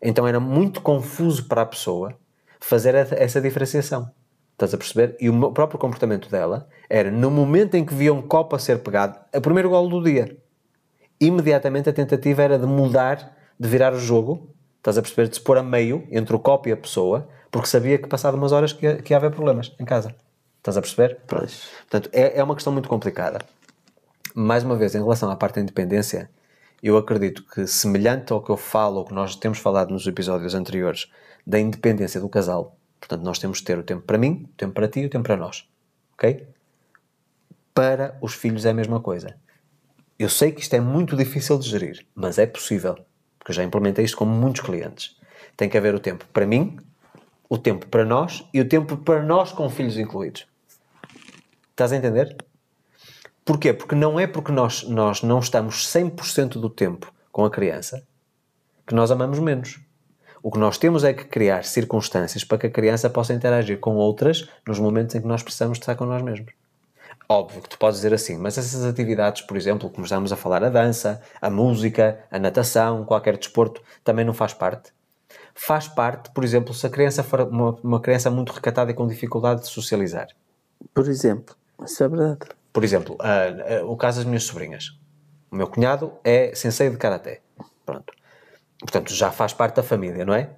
Então era muito confuso para a pessoa fazer essa diferenciação. Estás a perceber? E o próprio comportamento dela era, no momento em que via um copo a ser pegado, o primeiro gol do dia, imediatamente a tentativa era de mudar, de virar o jogo Estás a perceber? De se pôr a meio entre o copo e a pessoa, porque sabia que passado umas horas que, que ia haver problemas em casa. Estás a perceber? Pois. Portanto, é, é uma questão muito complicada. Mais uma vez, em relação à parte da independência, eu acredito que, semelhante ao que eu falo, ou que nós temos falado nos episódios anteriores, da independência do casal, portanto, nós temos de ter o tempo para mim, o tempo para ti e o tempo para nós. Ok? Para os filhos é a mesma coisa. Eu sei que isto é muito difícil de gerir, mas é possível porque eu já implementei isto com muitos clientes. Tem que haver o tempo para mim, o tempo para nós e o tempo para nós com filhos incluídos. Estás a entender? Porquê? Porque não é porque nós, nós não estamos 100% do tempo com a criança que nós amamos menos. O que nós temos é que criar circunstâncias para que a criança possa interagir com outras nos momentos em que nós precisamos estar com nós mesmos. Óbvio que tu podes dizer assim, mas essas atividades, por exemplo, como estamos a falar, a dança, a música, a natação, qualquer desporto, também não faz parte? Faz parte, por exemplo, se a criança for uma, uma criança muito recatada e com dificuldade de socializar. Por exemplo, isso é verdade. Por exemplo, uh, uh, o caso das minhas sobrinhas. O meu cunhado é sensei de karaté. Pronto. Portanto, já faz parte da família, não é?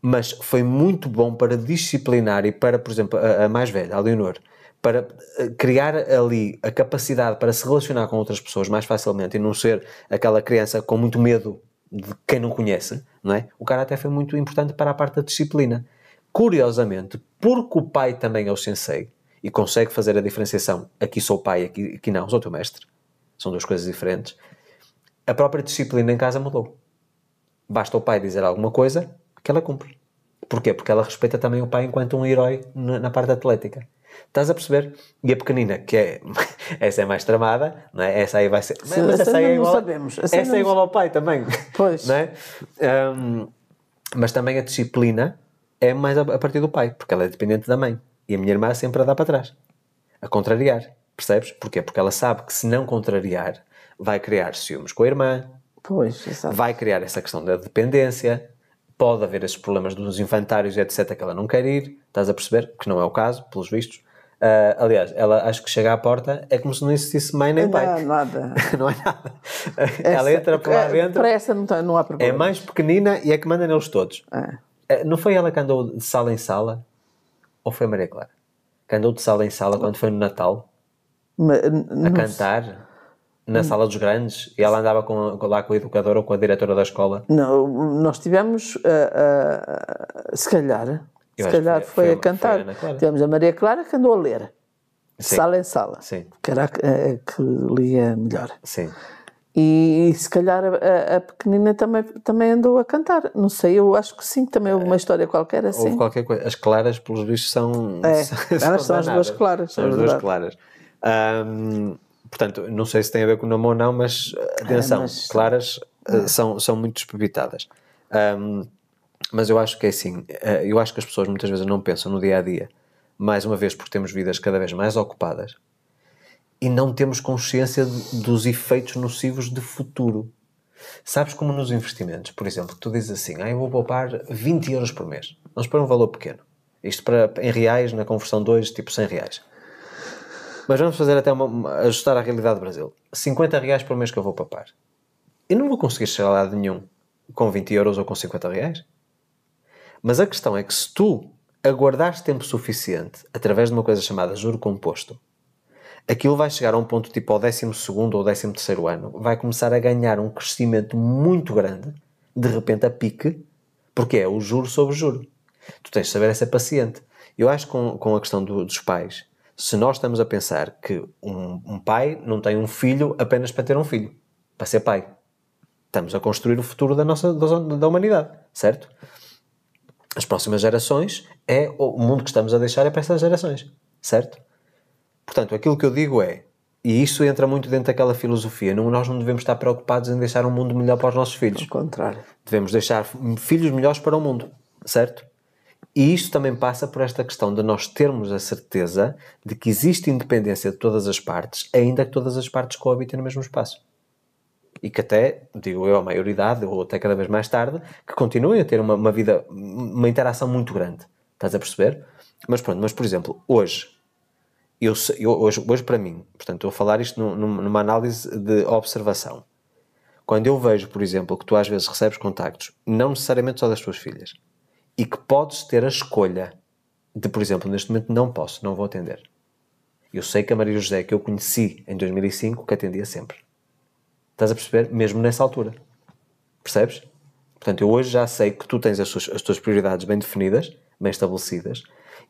Mas foi muito bom para disciplinar e para, por exemplo, a, a mais velha, a Leonor, para eh, criar ali a capacidade para se relacionar com outras pessoas mais facilmente e não ser aquela criança com muito medo de quem não conhece, não é? O cara até foi muito importante para a parte da disciplina. Curiosamente, porque o pai também é o sensei e consegue fazer a diferenciação, aqui sou pai, aqui, aqui não, sou teu mestre. São duas coisas diferentes. A própria disciplina em casa mudou. Basta o pai dizer alguma coisa que ela cumpre. Porquê? Porque ela respeita também o pai enquanto um herói na parte atlética. Estás a perceber? E a pequenina, que é. Essa é mais tramada, não é? Essa aí vai ser. Mas, mas essa, é essa é igual. Sabemos, essa, essa é igual ao pai também. Pois. Não é? Um, mas também a disciplina é mais a partir do pai, porque ela é dependente da mãe. E a minha irmã é sempre a dar para trás, a contrariar. Percebes? Porquê? Porque ela sabe que se não contrariar, vai criar ciúmes com a irmã. Pois, exato. Vai criar essa questão da dependência. Pode haver esses problemas dos infantários, etc., que ela não quer ir. Estás a perceber? Que não é o caso, pelos vistos. Uh, aliás, ela acho que chega à porta, é como se não existisse mãe nem não pai. Não há nada. não há nada. Essa, ela entra por lá é, dentro. Para essa não, tá, não há problema. É mais pequenina e é que manda neles todos. É. Ah, não foi ela que andou de sala em sala? Ou foi a Maria Clara? Que andou de sala em sala quando foi no Natal? Mas, a cantar? Sei na sala dos grandes e ela andava com, lá com a educadora ou com a diretora da escola? Não, nós tivemos, uh, uh, se calhar, eu Se calhar foi, foi, a cantar. Foi a Tivemos a Maria Clara que andou a ler. Sim. Sala em sala. Sim. Que era a, a, eh, que lia melhor. Sim. E, e se calhar a, a, pequenina também, também andou a cantar. Não sei, eu acho que sim, também houve uma eh, história qualquer assim. Houve qualquer coisa. As claras, pelos vistos, são. É, são, elas são, as duas claras. São é as duas claras. portanto, não sei se tem a ver com o nome ou não, mas ah, atenção, é, mas... claras eh, são, são muito despebitadas. Hum, mas eu acho que é assim, eh, eu acho que as pessoas muitas vezes não pensam no dia a dia, mais uma vez porque temos vidas cada vez mais ocupadas e não temos consciência de, dos efeitos nocivos de futuro. Sabes como nos investimentos, por exemplo, tu dizes assim, ah, eu vou poupar 20 euros por mês, mas para um valor pequeno. Isto para, em reais, na conversão 2, tipo 100 reais. Mas vamos fazer até uma, ajustar a realidade do Brasil. 50 reais por mês que eu vou poupar. Eu não vou conseguir chegar lá de nenhum com 20 euros ou com 50 reais. Mas a questão é que se tu aguardares tempo suficiente através de uma coisa chamada juro composto, aquilo vai chegar a um ponto tipo ao 12 ou 13 ano, vai começar a ganhar um crescimento muito grande, de repente a pique, porque é o juro sobre juro. Tu tens de saber ser paciente. Eu acho que com, com a questão do, dos pais, se nós estamos a pensar que um, um pai não tem um filho apenas para ter um filho, para ser pai, estamos a construir o futuro da, nossa, da, da humanidade, certo? as próximas gerações é o mundo que estamos a deixar é para estas gerações, certo? Portanto, aquilo que eu digo é, e isso entra muito dentro daquela filosofia, não, nós não devemos estar preocupados em deixar um mundo melhor para os nossos filhos. Ao contrário. Devemos deixar filhos melhores para o mundo, certo? E isto também passa por esta questão de nós termos a certeza de que existe independência de todas as partes, ainda que todas as partes coabitem no mesmo espaço e que até, digo eu, a maioridade, ou até cada vez mais tarde, que continuem a ter uma, uma vida, uma interação muito grande. Estás a perceber? Mas pronto, mas por exemplo, hoje, eu, eu hoje, hoje para mim, portanto, estou a falar isto numa, numa análise de observação. Quando eu vejo, por exemplo, que tu às vezes recebes contactos, não necessariamente só das tuas filhas, e que podes ter a escolha de, por exemplo, neste momento não posso, não vou atender. Eu sei que a Maria José, que eu conheci em 2005, que atendia sempre. Estás a perceber? Mesmo nessa altura. Percebes? Portanto, eu hoje já sei que tu tens as, suas, as tuas prioridades bem definidas, bem estabelecidas,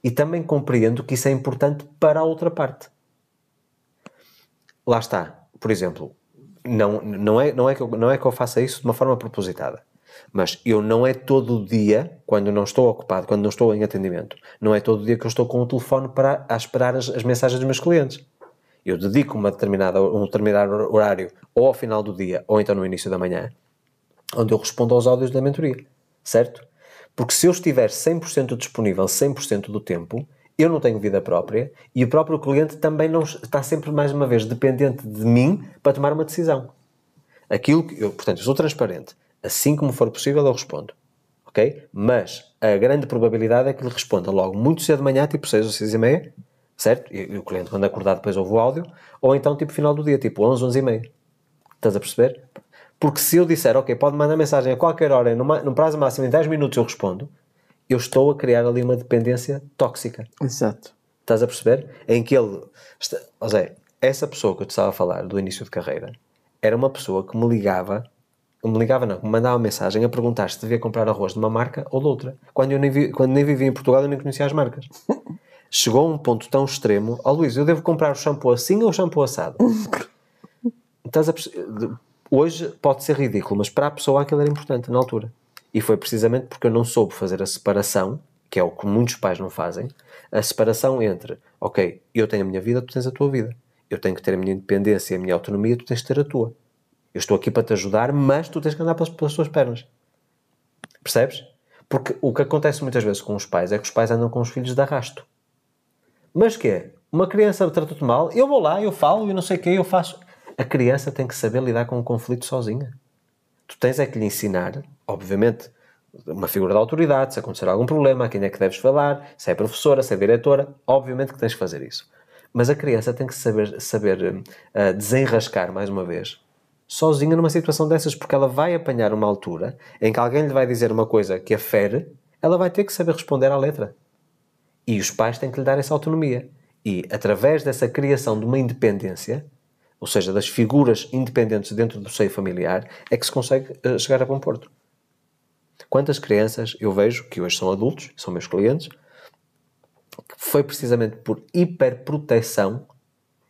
e também compreendo que isso é importante para a outra parte. Lá está, por exemplo, não, não, é, não, é que eu, não é que eu faça isso de uma forma propositada, mas eu não é todo dia, quando não estou ocupado, quando não estou em atendimento, não é todo dia que eu estou com o telefone para, a esperar as, as mensagens dos meus clientes eu dedico uma determinada, um determinado horário ou ao final do dia ou então no início da manhã, onde eu respondo aos áudios da mentoria, certo? Porque se eu estiver 100% disponível 100% do tempo, eu não tenho vida própria e o próprio cliente também não está sempre, mais uma vez, dependente de mim para tomar uma decisão. Aquilo que eu, portanto, eu sou transparente. Assim como for possível, eu respondo. Ok? Mas a grande probabilidade é que ele responda logo muito cedo de manhã, tipo 6 ou 6 e meia, certo? E, e, o cliente, quando acordar, depois ouve o áudio, ou então, tipo, final do dia, tipo 11, 11 e meia. Estás a perceber? Porque se eu disser, ok, pode mandar mensagem a qualquer hora, no num prazo máximo em 10 minutos eu respondo, eu estou a criar ali uma dependência tóxica. Exato. Estás a perceber? Em que ele. ou seja, essa pessoa que eu te estava a falar do início de carreira era uma pessoa que me ligava, me ligava não, me mandava uma mensagem a perguntar se devia comprar arroz de uma marca ou de outra. Quando eu nem, vi, quando nem vivia em Portugal eu nem conhecia as marcas. chegou a um ponto tão extremo. Ó oh, Luís, eu devo comprar o shampoo assim ou o shampoo assado? Estás a Hoje pode ser ridículo, mas para a pessoa aquilo era importante na altura. E foi precisamente porque eu não soube fazer a separação, que é o que muitos pais não fazem, a separação entre, ok, eu tenho a minha vida, tu tens a tua vida. Eu tenho que ter a minha independência e a minha autonomia, tu tens que ter a tua. Eu estou aqui para te ajudar, mas tu tens que andar pelas, pelas tuas pernas. Percebes? Porque o que acontece muitas vezes com os pais é que os pais andam com os filhos de arrasto. Mas que é? Uma criança trata te mal, eu vou lá, eu falo, eu não sei o que, eu faço. A criança tem que saber lidar com o um conflito sozinha. Tu tens é que lhe ensinar, obviamente, uma figura de autoridade, se acontecer algum problema, a quem é que deves falar, se é professora, se é diretora, obviamente que tens que fazer isso. Mas a criança tem que saber, saber uh, desenrascar, mais uma vez, sozinha numa situação dessas, porque ela vai apanhar uma altura em que alguém lhe vai dizer uma coisa que a fere, ela vai ter que saber responder à letra. E os pais têm que lhe dar essa autonomia. E através dessa criação de uma independência, ou seja, das figuras independentes dentro do seio familiar, é que se consegue eh, chegar a bom porto. Quantas crianças eu vejo, que hoje são adultos, são meus clientes, foi precisamente por hiperproteção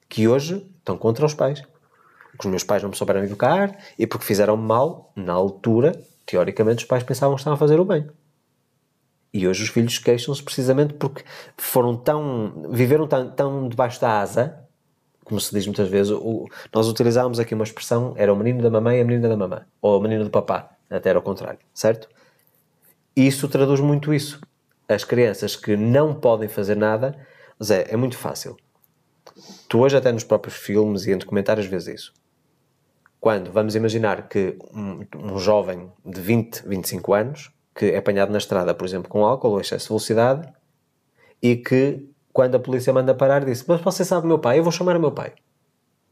que hoje estão contra os pais. Porque os meus pais não me souberam educar e porque fizeram mal na altura, teoricamente, os pais pensavam que estavam a fazer o bem. E hoje os filhos queixam-se precisamente porque foram tão. viveram tão, tão debaixo da asa, como se diz muitas vezes, o, nós utilizávamos aqui uma expressão, era o menino da mamãe e a menina da mamã, ou o menino do papá, até era o contrário, certo? isso traduz muito isso. As crianças que não podem fazer nada, zé é, muito fácil. Tu hoje até nos próprios filmes e em documentários vês isso. Quando vamos imaginar que um, um jovem de 20, 25 anos que é apanhado na estrada, por exemplo, com álcool ou excesso de velocidade e que, quando a polícia manda parar, disse: Mas você sabe meu pai, eu vou chamar o meu pai.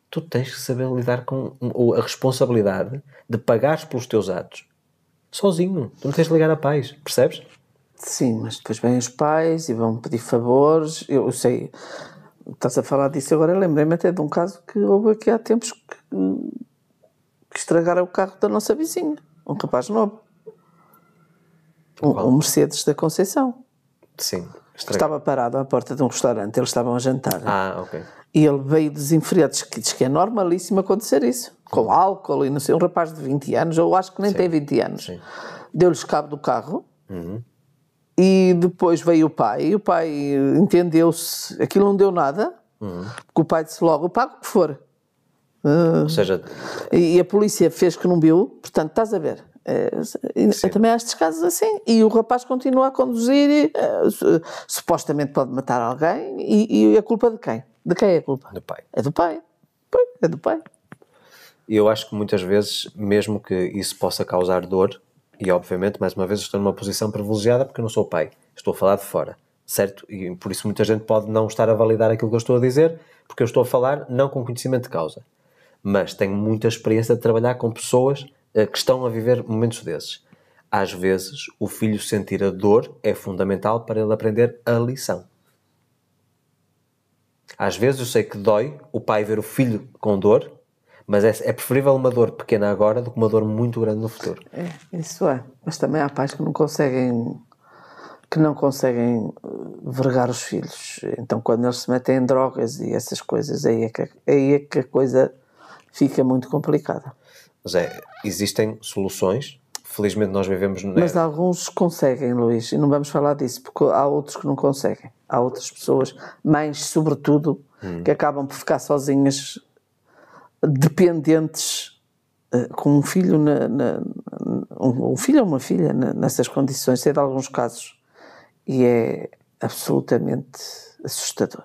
Tu tens que saber lidar com a responsabilidade de pagares pelos teus atos sozinho. Tu não tens de ligar a pais, percebes? Sim, mas depois vêm os pais e vão pedir favores. Eu, eu sei, estás a falar disso agora. Lembrei-me até de um caso que houve aqui há tempos que, que estragaram o carro da nossa vizinha, um rapaz novo. Um, um Mercedes da Conceição. Sim. Estranho. Estava parado à porta de um restaurante, eles estavam a jantar. Ah, ok. E ele veio desenfreado, que diz que é normalíssimo acontecer isso, com uhum. álcool e não sei, um rapaz de 20 anos, ou acho que nem Sim. tem 20 anos. Deu-lhes cabo do carro uhum. e depois veio o pai, e o pai entendeu-se, aquilo não deu nada, uhum. porque o pai disse logo, pago o que for. Uh, ou seja... E, ah, e a polícia fez que não viu, portanto, estás a ver, eh, Sim. Também há estes casos assim. E o rapaz continua a conduzir e eh, supostamente pode matar alguém. E, e a culpa de quem? De quem é a culpa? Do pai. É do pai. É do pai. Eu acho que muitas vezes, mesmo que isso possa causar dor, e obviamente, mais uma vez, estou numa posição privilegiada porque eu não sou pai, estou a falar de fora, certo? E por isso muita gente pode não estar a validar aquilo que eu estou a dizer, porque eu estou a falar não com conhecimento de causa. Mas tenho muita experiência de trabalhar com pessoas eh, que estão a viver momentos desses. Às vezes, o filho sentir a dor é fundamental para ele aprender a lição. Às vezes, eu sei que dói o pai ver o filho com dor, mas é, é preferível uma dor pequena agora do que uma dor muito grande no futuro. É, isso é. Mas também há pais que não conseguem que não conseguem eh, vergar os filhos. Então, quando eles se metem em drogas e essas coisas, aí é que, aí é que a coisa fica muito complicada. Mas é, existem soluções. Felizmente nós vivemos... Mas alguns conseguem, Luís, e não vamos falar disso, porque há outros que não conseguem. Há outras pessoas, mães sobretudo, hum. que acabam por ficar sozinhas, dependentes, eh, com um filho, na, na, um filho ou uma filha nessas condições, sei de alguns casos. E é absolutamente assustador.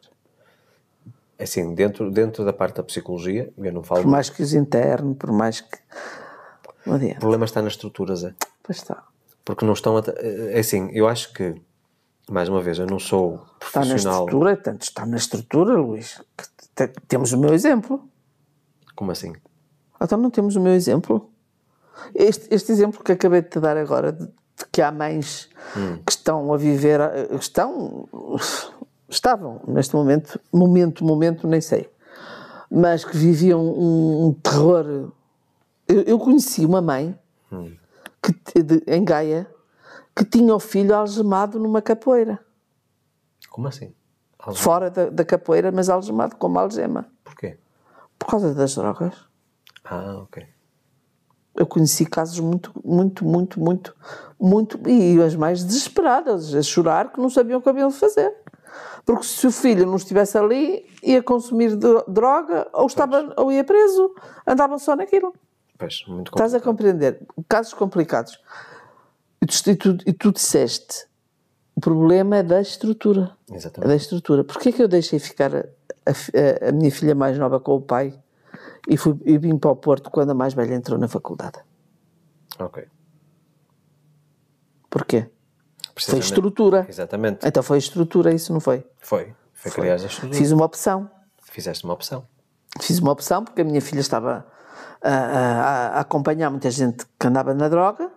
É assim, dentro, dentro da parte da psicologia, eu não falo... Por mais que os interno, por mais que... O problema está nas estruturas, é? Pois está. Porque não estão... É assim, eu acho que, mais uma vez, eu não sou profissional... Está na estrutura, tanto está na estrutura, Luís, que temos o meu exemplo. Como assim? Então não temos o meu exemplo. Este, este exemplo que acabei de te dar agora, de, de que há mães hum. que estão a viver, eh, que estão estavam neste momento, momento, momento, nem sei, mas que viviam um, um terror. Eu, eu, conheci uma mãe que, de, em Gaia que tinha o filho algemado numa capoeira. Como assim? Algemado? Fora da, da, capoeira, mas algemado como algema. Porquê? Por causa das drogas. Ah, ok. Eu conheci casos muito, muito, muito, muito, muito. E as mais desesperadas, a chorar que não sabiam o que haviam de fazer. Porque se o filho não estivesse ali, ia consumir droga ou, estava, ou ia preso, andavam só naquilo. Pois, muito Estás a compreender? Casos complicados. E tu, e tu, e tu disseste, o problema é da estrutura. Exatamente. É da estrutura. Porquê é que eu deixei ficar a, a, a minha filha mais nova com o pai e, fui, e vim para o Porto quando a mais velha entrou na faculdade? Ok. Porquê? Foi estrutura. Exatamente. Então foi estrutura, isso não foi? Foi. Foi, foi. criar a estrutura. Fiz uma opção. Fizeste uma opção. Fiz uma opção porque a minha filha estava a, a, a acompanhar muita gente que andava na droga.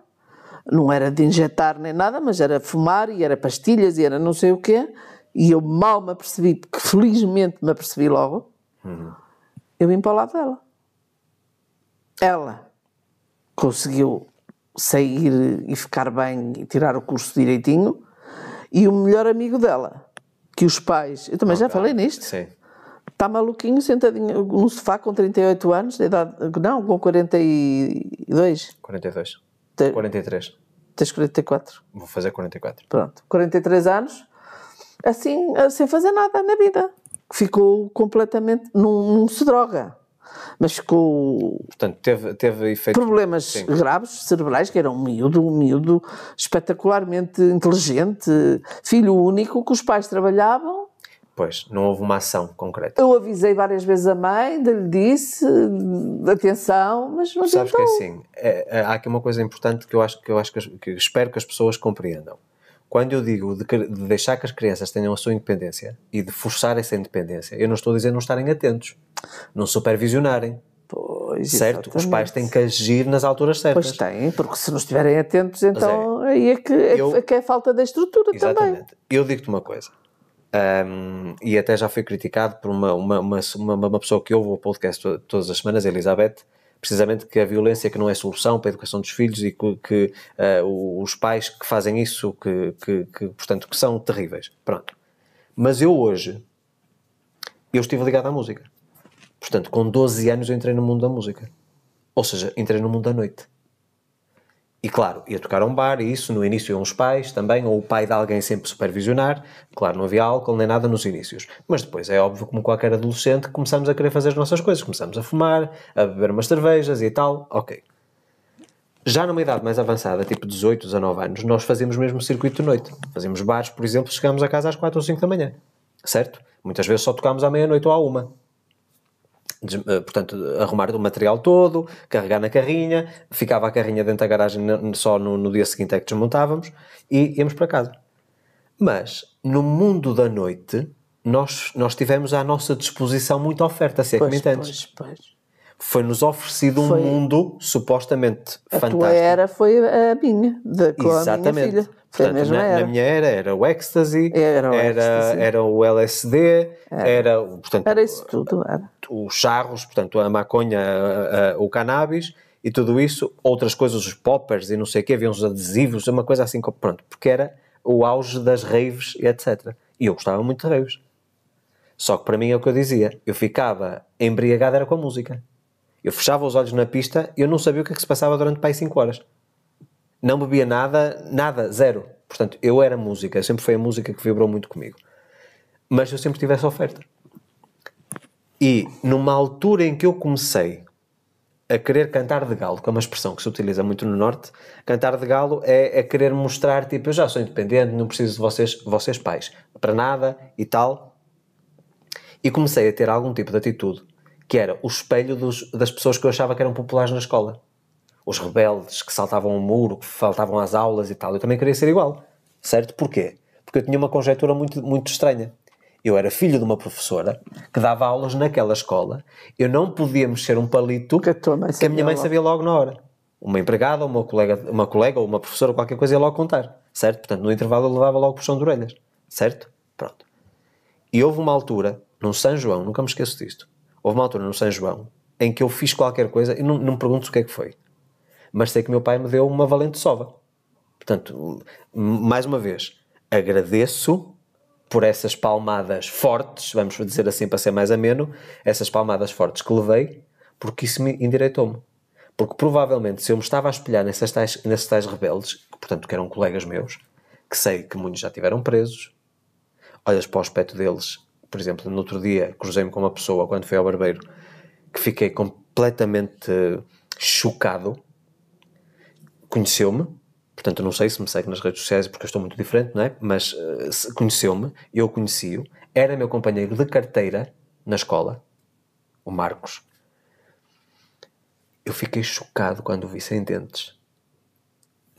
Não era de injetar nem nada, mas era fumar e era pastilhas e era não sei o quê. E eu mal me apercebi, porque felizmente me apercebi logo. Uhum. Eu vim para o lado dela. Ela conseguiu sair e ficar bem e tirar o curso direitinho, e o melhor amigo dela, que os pais. Eu também okay. já falei nisto. Sim. Está maluquinho, sentadinho num sofá com 38 anos, de idade. Não, com 42. 42. Te, 43. Tens 44. Vou fazer 44. Pronto, 43 anos, assim, sem fazer nada na vida. Ficou completamente. Não, não se droga mas com Portanto, teve, teve efeitos... problemas Sim. graves cerebrais, que era um miúdo, um miúdo espetacularmente inteligente, filho único, que os pais trabalhavam. Pois, não houve uma ação concreta. Eu avisei várias vezes a mãe, lhe disse, atenção, mas não Sabes tentou. que é assim, é, é, há aqui uma coisa importante que eu acho que eu acho que, que espero que as pessoas compreendam quando eu digo de, de, deixar que as crianças tenham a sua independência e de forçar essa independência, eu não estou a dizer não estarem atentos não supervisionarem. Pois, certo? Exatamente. Os pais têm que agir nas alturas certas. Pois têm, porque se não estiverem atentos, então é. aí é que, é, eu, que é a falta da estrutura exatamente. também. Eu digo-te uma coisa, um, e até já fui criticado por uma, uma, uma, uma, pessoa que ouve o podcast todas as semanas, Elizabeth, precisamente que a violência que não é solução para a educação dos filhos e que, que uh, os pais que fazem isso, que, que, que, portanto, que são terríveis. Pronto. Mas eu hoje, eu estive ligado à música. Portanto, com 12 anos eu entrei no mundo da música. Ou seja, entrei no mundo da noite. E claro, ia tocar a um bar, e isso no início iam os pais também, ou o pai de alguém sempre supervisionar. Claro, não havia álcool nem nada nos inícios. Mas depois é óbvio, como qualquer adolescente, começamos a querer fazer as nossas coisas. Começamos a fumar, a beber umas cervejas e tal. Ok. Já numa idade mais avançada, tipo 18, 19 anos, nós fazemos mesmo circuito de noite. Fazemos bares, por exemplo, chegamos a casa às 4 ou 5 da manhã. Certo? Muitas vezes só tocámos à meia-noite ou à uma. Eh, portanto, arrumar o material todo, carregar na carrinha, ficava a carrinha dentro da garagem só no, no dia seguinte é que desmontávamos e íamos para casa. Mas, no mundo da noite, nós, nós tivemos à nossa disposição muita oferta, se é pois, que me Foi-nos oferecido foi um mundo supostamente a fantástico. A tua era foi a minha, de, com Exatamente. a minha filha. Portanto, na, era. na minha era era o ecstasy, era o, era, ecstasy. Era o LSD, era, era, portanto, era isso tudo, era os charros, portanto, a maconha, a, a, o cannabis e tudo isso, outras coisas, os poppers e não sei o quê, havia uns adesivos, uma coisa assim, pronto, porque era o auge das raves e etc. E eu gostava muito de raves. Só que para mim é o que eu dizia, eu ficava embriagado era com a música. Eu fechava os olhos na pista e eu não sabia o que é que se passava durante pai 5 horas. Não bebia nada, nada, zero. Portanto, eu era música, sempre foi a música que vibrou muito comigo. Mas eu sempre tive essa oferta. E numa altura em que eu comecei a querer cantar de galo, que é uma expressão que se utiliza muito no Norte, cantar de galo é, é querer mostrar, tipo, eu já sou independente, não preciso de vocês, vocês pais, para nada e tal. E comecei a ter algum tipo de atitude que era o espelho dos, das pessoas que eu achava que eram populares na escola. Os rebeldes que saltavam o muro, que faltavam às aulas e tal. Eu também queria ser igual, certo? Porquê? Porque eu tinha uma conjectura muito, muito estranha eu era filho de uma professora que dava aulas naquela escola, eu não podia mexer um palito que a, que a minha mãe sabia logo na hora. Uma empregada, uma colega, uma colega ou uma professora, qualquer coisa ia logo contar, certo? Portanto, no intervalo eu levava logo puxão de orelhas, certo? Pronto. E houve uma altura, num São João, nunca me esqueço disto, houve uma altura no São João em que eu fiz qualquer coisa, e não, não me pergunto o que é que foi, mas sei que meu pai me deu uma valente sova. Portanto, mais uma vez, agradeço por essas palmadas fortes, vamos dizer assim para ser mais ameno, essas palmadas fortes que levei, porque isso me endireitou-me. Porque provavelmente se eu me estava a espelhar nessas tais, nesses tais rebeldes, que, portanto que eram colegas meus, que sei que muitos já tiveram presos, olhas para o aspecto deles, por exemplo, no outro dia cruzei-me com uma pessoa quando fui ao barbeiro que fiquei completamente chocado, conheceu-me, Portanto, eu não sei se me segue nas redes sociais porque eu estou muito diferente, não é? Mas uh, conheceu-me, eu conheci-o, era meu companheiro de carteira na escola, o Marcos. Eu fiquei chocado quando o vi sem dentes,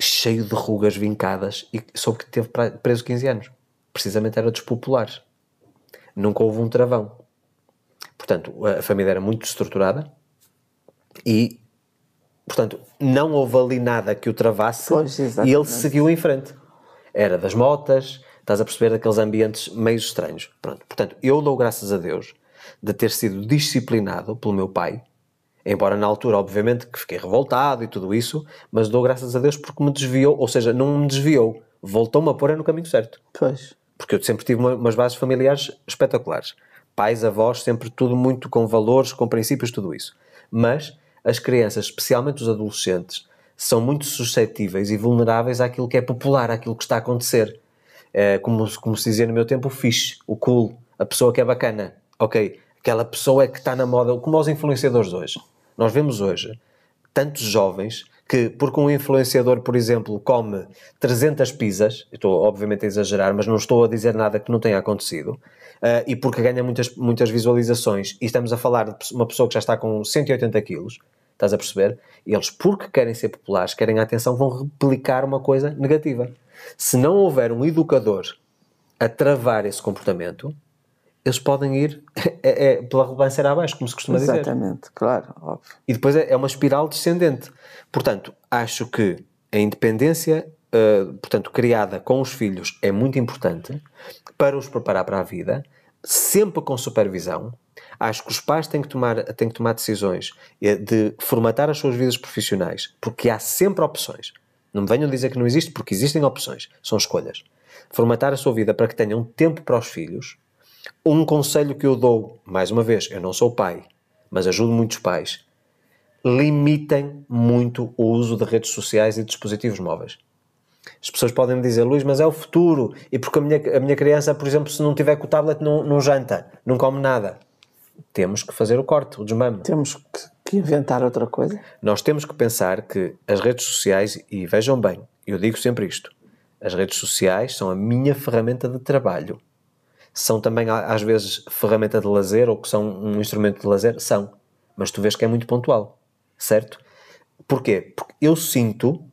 cheio de rugas vincadas e soube que teve preso 15 anos. Precisamente era dos populares. Nunca houve um travão. Portanto, a família era muito estruturada e Portanto, não houve ali nada que o travasse pois, e ele seguiu em frente. Era das motas, estás a perceber daqueles ambientes meio estranhos. Pronto. Portanto, eu dou graças a Deus de ter sido disciplinado pelo meu pai, embora na altura, obviamente, que fiquei revoltado e tudo isso, mas dou graças a Deus porque me desviou, ou seja, não me desviou, voltou-me a pôr no caminho certo. Pois. Porque eu sempre tive umas bases familiares espetaculares. Pais, avós, sempre tudo muito com valores, com princípios, tudo isso. Mas as crianças, especialmente os adolescentes, são muito suscetíveis e vulneráveis àquilo que é popular, àquilo que está a acontecer. É, como, como se dizia no meu tempo, o fixe, o cool, a pessoa que é bacana, ok? Aquela pessoa é que está na moda, como os influenciadores hoje. Nós vemos hoje tantos jovens que, porque um influenciador, por exemplo, come 300 pizzas, estou obviamente a exagerar, mas não estou a dizer nada que não tenha acontecido, uh, e porque ganha muitas, muitas visualizações, e estamos a falar de uma pessoa que já está com 180 quilos, Estás a perceber? Eles, porque querem ser populares, querem a atenção, vão replicar uma coisa negativa. Se não houver um educador a travar esse comportamento, eles podem ir é, é, pela ribanceira abaixo, como se costuma Exatamente, dizer. Exatamente, claro, óbvio. E depois é, é, uma espiral descendente. Portanto, acho que a independência, uh, portanto, criada com os filhos é muito importante para os preparar para a vida, sempre com supervisão, Acho que os pais têm que tomar, têm que tomar decisões eh, de formatar as suas vidas profissionais, porque há sempre opções. Não me venham dizer que não existe, porque existem opções, são escolhas. Formatar a sua vida para que tenham tempo para os filhos. Um conselho que eu dou, mais uma vez, eu não sou pai, mas ajudo muitos pais. Limitem muito o uso de redes sociais e dispositivos móveis. As pessoas podem me dizer, Luís, mas é o futuro. E porque a minha, a minha criança, por exemplo, se não tiver com o tablet, não, não janta, não come nada temos que fazer o corte, o desmame. Temos que, que inventar outra coisa. Nós temos que pensar que as redes sociais, e vejam bem, eu digo sempre isto: as redes sociais são a minha ferramenta de trabalho. São também, às vezes, ferramenta de lazer ou que são um instrumento de lazer? São. Mas tu vês que é muito pontual, certo? Porquê? Porque eu sinto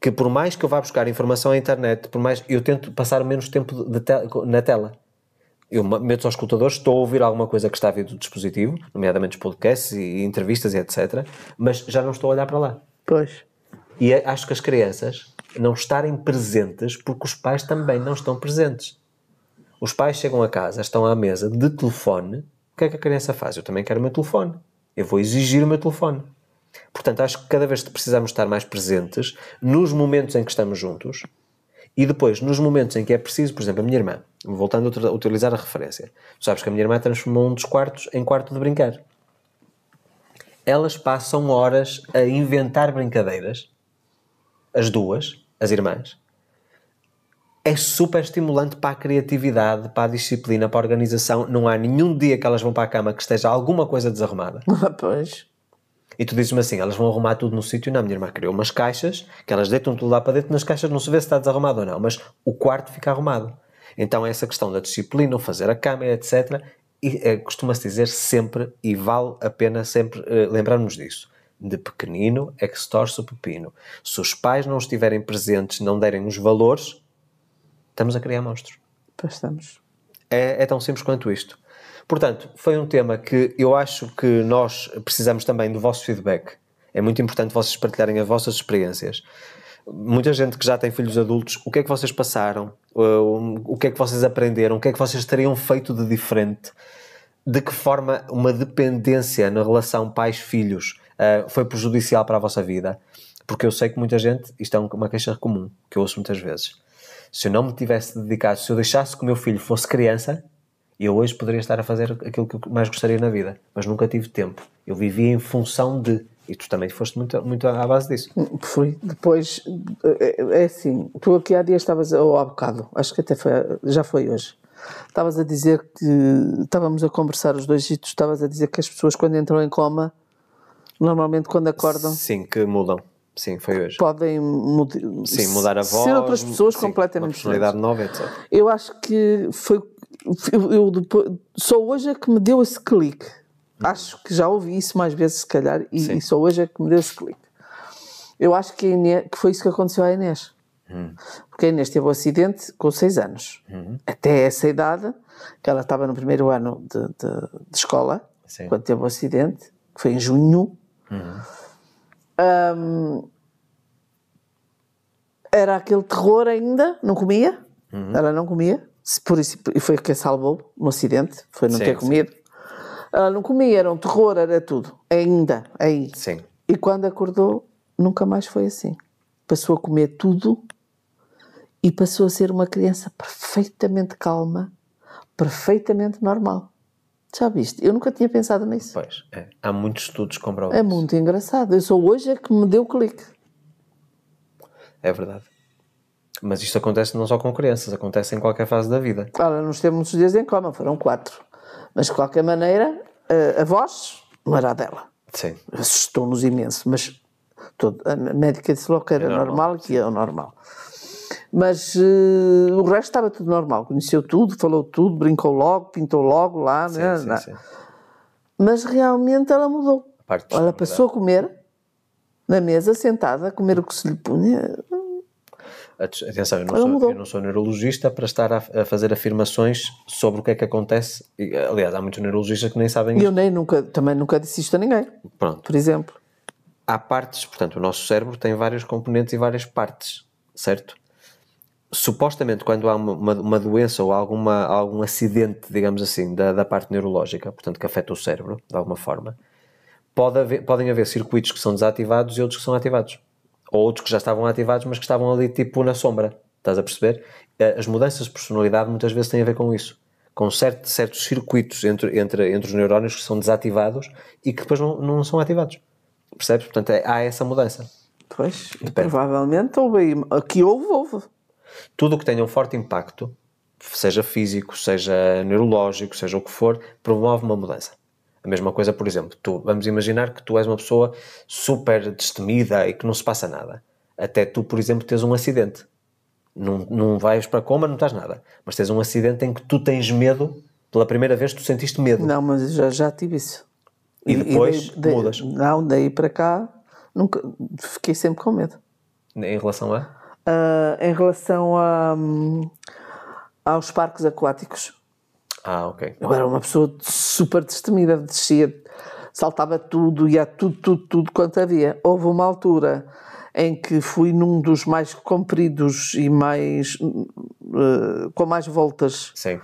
que, por mais que eu vá buscar informação à internet, por mais eu tento passar menos tempo te na tela eu meto aos escutadores, estou a ouvir alguma coisa que está a vir do dispositivo, nomeadamente os podcasts e entrevistas e etc. Mas já não estou a olhar para lá. Pois. E é, acho que as crianças não estarem presentes porque os pais também não estão presentes. Os pais chegam a casa, estão à mesa de telefone. O que é que a criança faz? Eu também quero o meu telefone. Eu vou exigir o meu telefone. Portanto, acho que cada vez precisamos estar mais presentes nos momentos em que estamos juntos e depois, nos momentos em que é preciso, por exemplo, a minha irmã, voltando a utilizar a referência, sabes que a minha irmã transformou um dos quartos em quarto de brincar. Elas passam horas a inventar brincadeiras, as duas, as irmãs. É super estimulante para a criatividade, para a disciplina, para a organização. Não há nenhum dia que elas vão para a cama que esteja alguma coisa desarrumada. pois. E tu dizes-me assim: elas vão arrumar tudo no sítio. Não, a minha irmã criou umas caixas que elas deitam tudo lá para dentro. Nas caixas não se vê se está desarrumado ou não, mas o quarto fica arrumado. Então, é essa questão da disciplina, fazer a câmera, etc., é, eh, costuma-se dizer sempre e vale a pena sempre eh, lembrarmos disso. De pequenino é que se torce o pepino. Se os pais não estiverem presentes, não derem os valores, estamos a criar monstros. Pois estamos. É, é tão simples quanto isto. Portanto, foi um tema que eu acho que nós precisamos também do vosso feedback. É muito importante vocês partilharem as vossas experiências. Muita gente que já tem filhos adultos, o que é que vocês passaram? Eh, o que é que vocês aprenderam? O que é que vocês teriam feito de diferente? De que forma uma dependência na relação pais-filhos eh, foi prejudicial para a vossa vida? Porque eu sei que muita gente, isto é uma queixa comum que eu ouço muitas vezes. Se eu não me tivesse dedicado, se eu deixasse que o meu filho fosse criança, eu hoje poderia estar a fazer aquilo que mais gostaria na vida, mas nunca tive tempo. Eu vivia em função de. E tu também foste muito, muito à base disso. Fui. Depois, eh, eh, é, assim, tu aqui há dias estavas, ou há bocado, acho que até foi, já foi hoje, estavas a dizer que estávamos a conversar os dois e tu estavas a dizer que as pessoas quando entram em coma, normalmente quando acordam. Sim, que mudam. Sim, foi hoje. Podem mud Sim, mudar a voz. Ser outras pessoas completamente uma personalidade nova, etc. Eu acho que foi eu, eu depois, só hoje é que me deu esse clique. Uhum. Acho que já ouvi isso mais vezes, se calhar, e, e só hoje é que me deu esse clique. Eu acho que, Inês, que foi isso que aconteceu à Inês. Hum. Porque a Inês teve o um acidente com 6 anos. Hum. Até essa idade, que ela estava no primeiro ano de, de, de escola, Sim. quando teve o um acidente, que foi em junho, hum. era aquele terror ainda, não comia, uhum. ela não comia, se por isso, e foi o que a salvou no acidente, foi não sim, ter comido. Uh, não comia, era um terror, era tudo. Ainda, ainda. Sim. E quando acordou, nunca mais foi assim. Passou a comer tudo e passou a ser uma criança perfeitamente calma, perfeitamente normal. Já viste? Eu nunca tinha pensado nisso. Pois, é. há muitos estudos comprovados. É muito engraçado. Eu sou hoje é que me deu o clique. É verdade. Mas isto acontece não só com crianças, acontece em qualquer fase da vida. Ora, não esteve muitos dias em coma, foram quatro. Mas de qualquer maneira, eh, a voz não era dela. Sim. Assustou-nos imenso, mas todo, a médica disse logo que era é normal, normal que é o normal. Mas uh, o resto estava tudo normal, conheceu tudo, falou tudo, brincou logo, pintou logo lá, sim, né? Sim, sim. Mas realmente ela mudou. Ela passou a comer na mesa, sentada, a comer o que se lhe punha Atenção, eu não, sou, eu não, sou, neurologista para estar a, a, fazer afirmações sobre o que é que acontece. Aliás, há muitos neurologistas que nem sabem Eu isto. nem nunca, também nunca disse isto a ninguém. Pronto. Por exemplo. Há partes, portanto, o nosso cérebro tem vários componentes e várias partes, certo? Supostamente, quando há uma, uma doença ou alguma, algum acidente, digamos assim, da, da parte neurológica, portanto, que afeta o cérebro, de alguma forma, pode haver, podem haver circuitos que são desativados e outros que são ativados ou outros que já estavam ativados, mas que estavam ali tipo na sombra. Estás a perceber? Eh, as mudanças de personalidade muitas vezes têm a ver com isso. Com certo, certos circuitos entre, entre, entre os neurónios que são desativados e que depois não, não são ativados. Percebes? Portanto, é, há essa mudança. Pois, provavelmente houve. Aqui houve, houve. Tudo o que tenha um forte impacto, seja físico, seja neurológico, seja o que for, promove uma mudança. A mesma coisa, por exemplo, tu, vamos imaginar que tu és uma pessoa super destemida e que não se passa nada. Até tu, por exemplo, tens um acidente. Não, não vais para coma, não estás nada. Mas tens um acidente em que tu tens medo, pela primeira vez tu sentiste medo. Não, mas já, já tive isso. E, e depois e daí, mudas. Daí, não, daí para cá nunca, fiquei sempre com medo. Em relação a? Uh, em relação a, um, aos parques aquáticos ah, ok. era uma pessoa super destemida, descia, saltava tudo, ia tudo, tudo, tudo quanto havia. Houve uma altura em que fui num dos mais compridos e mais. Uh, com mais voltas. Sim.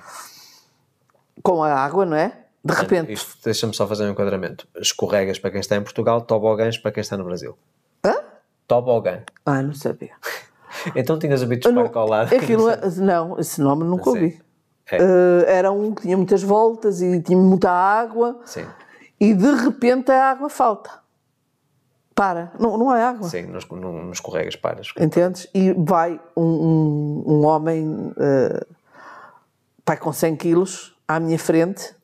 Com a água, não é? De repente. Deixa-me só fazer um enquadramento. Escorregas para quem está em Portugal, tobogãs para quem está no Brasil. Hã? Tobogã. Ah, não sabia. então tinhas o bicho park ao lado. Aquilo, é- não, esse nome nunca ouvi. É. Uh, era um que tinha muitas voltas e tinha muita água. Sim. E de repente a água falta. Para. Não, não há água. Sim, nos, nos corregas paras. Entendes? E vai um, um, um homem, uh, pai com 100 quilos, à minha frente.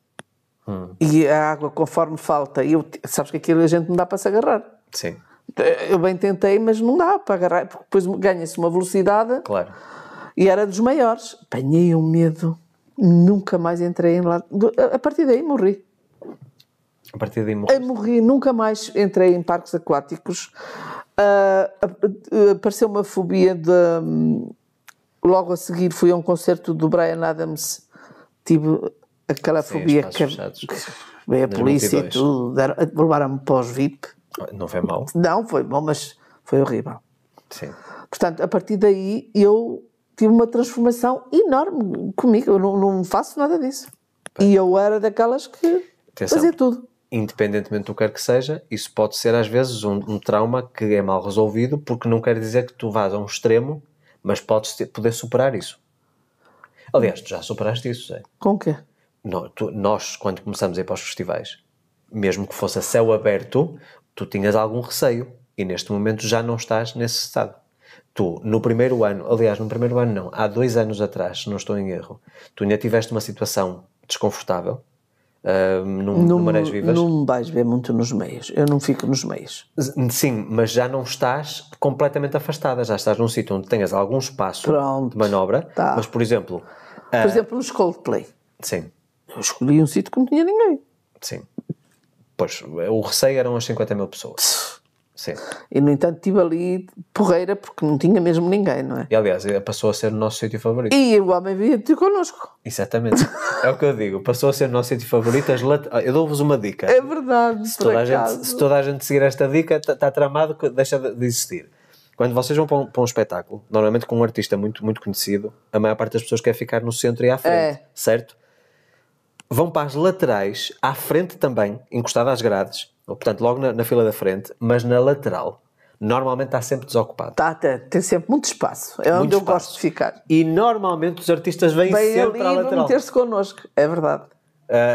Hum. E a água, conforme falta, eu, sabes que aquilo a gente não dá para se agarrar. Sim. Eu bem tentei, mas não dá para agarrar, porque depois ganha-se uma velocidade. Claro. E era dos maiores. Apanhei um medo. Nunca mais entrei em lado. A partir daí morri. A partir daí morri. Eu morri, nunca mais entrei em parques aquáticos. Uh, apareceu uma fobia de. Hum, logo a seguir fui a um concerto do Brian Adams. Tive aquela Sim, fobia que, fechados. veio a polícia e tudo. Levaram-me pós-VIP. Ah, não foi mal? Não, foi bom, mas foi horrível. Sim. Portanto, a partir daí eu tive uma transformação enorme comigo. Eu não, não faço nada disso. Bem. E eu era daquelas que Atenção. fazia tudo. Independentemente do que quer que seja, isso pode ser às vezes um, um, trauma que é mal resolvido, porque não quer dizer que tu vás a um extremo, mas podes ter, poder superar isso. Aliás, tu já superaste isso, Zé. Com o quê? tu, nós, quando começamos a ir para os festivais, mesmo que fosse a céu aberto, tu tinhas algum receio e neste momento já não estás nesse estado tu, no primeiro ano, aliás, no primeiro ano não, há dois anos atrás, se não estou em erro, tu ainda tiveste uma situação desconfortável uh, num, não, Marés Vivas. Não me vais ver muito nos meios, eu não fico nos meios. Sim, mas já não estás completamente afastada, já estás num sítio onde tens algum espaço Pronto, de manobra, tá. mas por exemplo... Uh, por exemplo, nos Coldplay. Sim. Eu escolhi um sítio que não tinha ninguém. Sim. Pois, o receio eram as 50 mil pessoas. Sim. E no entanto estive ali porreira porque não tinha mesmo ninguém, não é? E aliás, eh, passou a ser o nosso sítio favorito. E o homem veio ter connosco. Exatamente. é o que eu digo, passou a ser o nosso sítio favorito. Lat... Ah, eu dou-vos uma dica. É verdade. Se toda, a gente, se toda a gente seguir esta dica, está tá tramado que deixa de existir. Quando vocês vão para um, para um, espetáculo, normalmente com um artista muito, muito conhecido, a maior parte das pessoas quer ficar no centro e à frente, é. certo? Vão para as laterais, à frente também, encostada às grades, ou, portanto, logo na, na, fila da frente, mas na lateral, normalmente está sempre desocupado. Tá, tá tem sempre muito espaço. É muito onde espaço. eu gosto de ficar. E normalmente os artistas vêm Bem sempre ali à lateral. vão meter-se connosco, é verdade.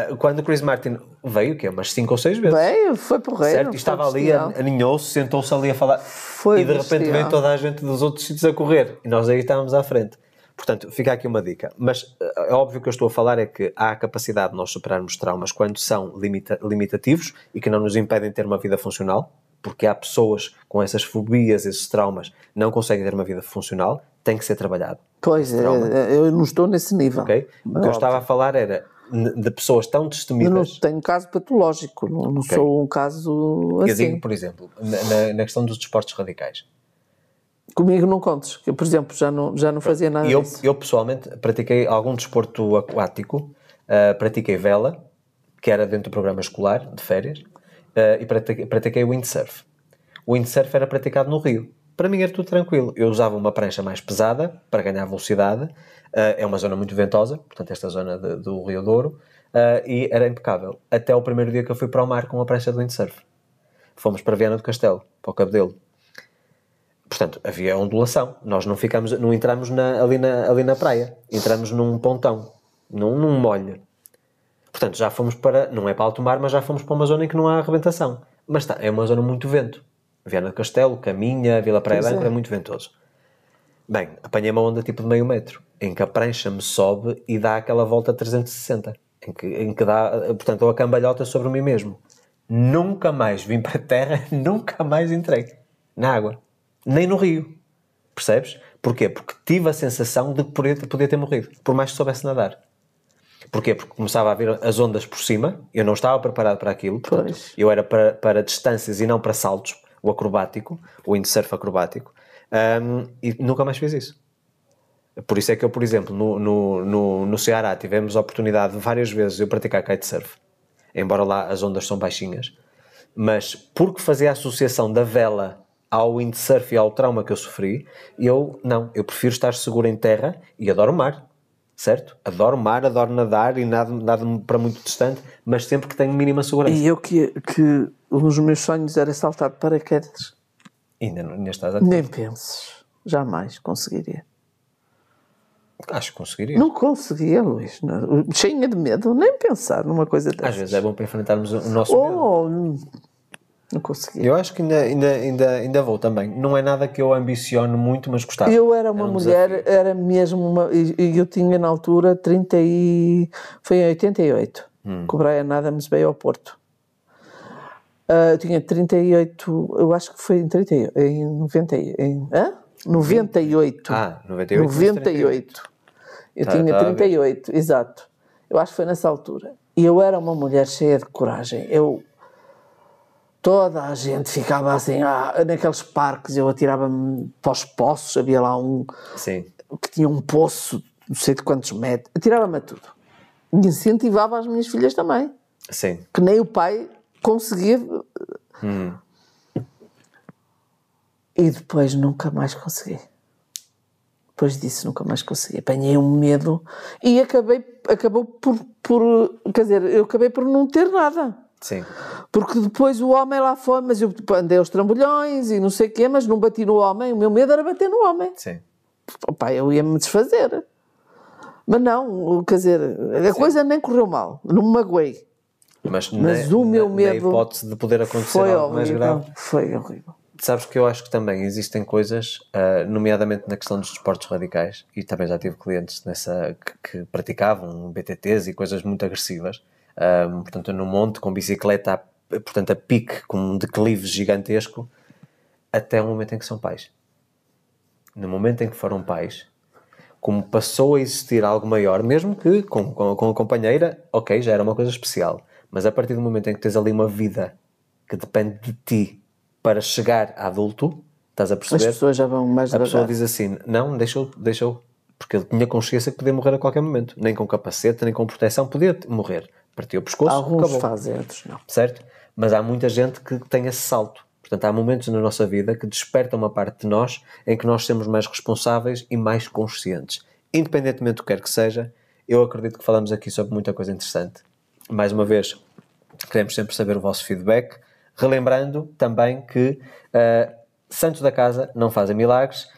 Uh, quando o Chris Martin veio, que é umas 5 ou 6 vezes. Veio, foi porreiro. Certo? E estava bestial. ali, aninhou-se, sentou-se ali a falar. Foi e de bestial. repente veio toda a gente dos outros sítios a correr. E nós aí estávamos à frente. Portanto, fica aqui uma dica. Mas eh, é óbvio que eu estou a falar é que há a capacidade de nós superarmos traumas quando são limita limitativos e que não nos impedem de ter uma vida funcional, porque há pessoas com essas fobias, esses traumas, não conseguem ter uma vida funcional, tem que ser trabalhado. Pois, é, eu não estou nesse nível. Okay? O que eu é estava a falar era de pessoas tão destemidas. Eu não tenho caso patológico, não, okay. sou um caso assim. Eu digo, assim. por exemplo, na, na questão dos desportos radicais comigo não contes. Eu, por exemplo, já não, já não fazia nada eu, disso. Eu, pessoalmente, pratiquei algum desporto aquático. Uh, pratiquei vela, que era dentro do programa escolar, de férias. Uh, e pratiquei, pratiquei windsurf. O windsurf era praticado no rio. Para mim era tudo tranquilo. Eu usava uma prancha mais pesada para ganhar velocidade. Uh, é uma zona muito ventosa, portanto, esta zona de, do Rio Douro. Uh, e era impecável. Até o primeiro dia que eu fui para o mar com a prancha de windsurf. Fomos para Viana do Castelo, para o cabo dele portanto, havia ondulação. Nós não ficamos, não entramos na, ali, na, ali na praia, entramos num pontão, num, num molho. Portanto, já fomos para, não é para alto mar, mas já fomos para uma zona em que não há arrebentação. Mas está, é uma zona muito vento. Viana do Castelo, Caminha, Vila Praia Branca, é. é muito ventoso. Bem, apanhei uma onda tipo de meio metro, em que a prancha me sobe e dá aquela volta 360, em que, em que dá, portanto, ou a cambalhota sobre mim mesmo. Nunca mais vim para a terra, nunca mais entrei na água nem no Rio. Percebes? Porquê? Porque tive a sensação de que podia, podia ter morrido, por mais que soubesse nadar. Porquê? Porque começava a ver as ondas por cima, eu não estava preparado para aquilo, portanto, pois. eu era para, para distâncias e não para saltos, o acrobático, o windsurf acrobático, um, e nunca mais fiz isso. Por isso é que eu, por exemplo, no, no, no, no Ceará tivemos a oportunidade várias vezes eu praticar kitesurf, embora lá as ondas são baixinhas, mas porque fazia a associação da vela ao windsurf e ao trauma que eu sofri, eu não, eu prefiro estar seguro em terra e adoro o mar, certo? Adoro mar, adoro nadar e nada nada para muito distante, mas sempre que tenho mínima segurança. E eu que, que um dos meus sonhos era saltar para paraquedas. Ainda não, ainda estás a Nem penses, jamais conseguiria. Acho que conseguiria. Não conseguia, Luís. Não. Cheia de medo, nem pensar numa coisa dessas. Às vezes é bom para enfrentarmos o nosso oh, medo. Não consegui. Eu acho que ainda, ainda, ainda, ainda vou também. Não é nada que eu ambiciono muito, mas gostava. Eu era uma era um mulher, desafio. era mesmo uma. E eu tinha na altura 30 e. Foi em 88 hum. que o Brian Adams veio ao Porto. Uh, eu tinha 38, eu acho que foi em 30, em 90, em, hã? 98. Ah, 98. 98. Eu tá, tinha tá 38, exato. Eu acho que foi nessa altura. E eu era uma mulher cheia de coragem. Eu toda a gente ficava assim, ah, naqueles parques eu atirava-me para os poços, havia lá um Sim. que tinha um poço, não sei de quantos metros, atirava-me a tudo. E incentivava as minhas filhas também. Sim. Que nem o pai conseguia. Hum. E depois nunca mais consegui. Depois disso nunca mais consegui. Apanhei um medo e acabei, acabou por, por. Quer dizer, eu acabei por não ter nada Sim. Porque depois o homem lá foi, mas eu andei aos trambolhões e não sei o quê, mas não bati no homem. O meu medo era bater no homem. Sim. Opa, eu ia-me desfazer. Mas não, quer dizer, a Sim. coisa nem correu mal, não me magoei. Mas, mas na, o meu na, medo. Na hipótese de poder acontecer algo horrível, mais grave. Foi horrível. Sabes que eu acho que também existem coisas, uh, nomeadamente na questão dos desportos radicais, e também já tive clientes nessa que, que praticavam BTTs e coisas muito agressivas um, portanto, no monte, com bicicleta, portanto, a pique, com um declive gigantesco, até o momento em que são pais. No momento em que foram pais, como passou a existir algo maior, mesmo que com, com, com a companheira, ok, já era uma coisa especial, mas a partir do momento em que tens ali uma vida que depende de ti para chegar a adulto, estás a perceber? As pessoas já vão mais devagar. A pessoa diz assim, não, deixou, deixou, porque ele tinha consciência que podia morrer a qualquer momento, nem com capacete, nem com proteção, podia morrer partiu o pescoço. Alguns acabou. fazem, outros não. Certo? Mas há muita gente que tem esse salto. Portanto, há momentos na nossa vida que despertam uma parte de nós em que nós somos mais responsáveis e mais conscientes. Independentemente do que quer que seja, eu acredito que falamos aqui sobre muita coisa interessante. Mais uma vez, queremos sempre saber o vosso feedback. Relembrando também que uh, Santos da Casa não fazem milagres,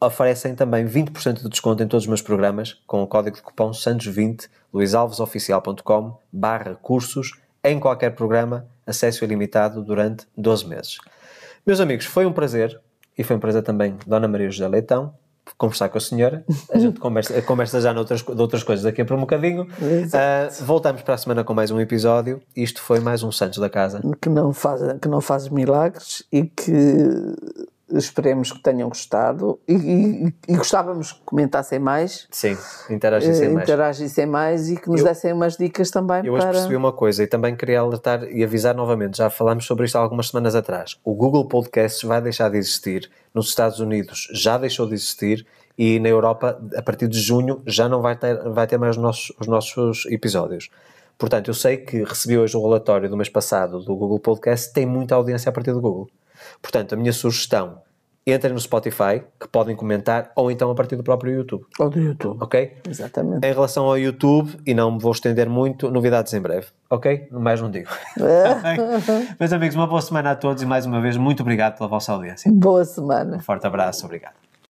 oferecem também 20% de desconto em todos os meus programas com o código de cupom SANTOS20 luisalvesoficial.com barra cursos em qualquer programa, acesso ilimitado durante 12 meses. Meus amigos, foi um prazer e foi um prazer também Dona Maria José Leitão conversar com a senhora. A gente conversa, conversa já noutras, de outras coisas daqui a por um bocadinho. Uh, voltamos para a semana com mais um episódio. Isto foi mais um Santos da Casa. Que não faz, que não faz milagres e que Esperemos que tenham gostado e, e, e gostávamos que comentassem mais. Sim, interagissem eh, mais. Interagissem mais e que nos eu, dessem umas dicas também eu para... Eu percebi uma coisa e também queria alertar e avisar novamente, já falámos sobre isto algumas semanas atrás. O Google Podcasts vai deixar de existir. Nos Estados Unidos já deixou de existir e na Europa, a partir de junho, já não vai ter, vai ter mais os nossos, os nossos episódios. Portanto, eu sei que recebi hoje um relatório do mês passado do Google Podcast, tem muita audiência a partir do Google. Portanto, a minha sugestão entrem no Spotify, que podem comentar, ou então a partir do próprio YouTube. Ou do YouTube. Ok? Exatamente. Em relação ao YouTube, e não me vou estender muito, novidades em breve. Ok? Mais não digo. É. Meus amigos, uma boa semana a todos e mais uma vez, muito obrigado pela vossa audiência. Boa semana. Um forte abraço, obrigado.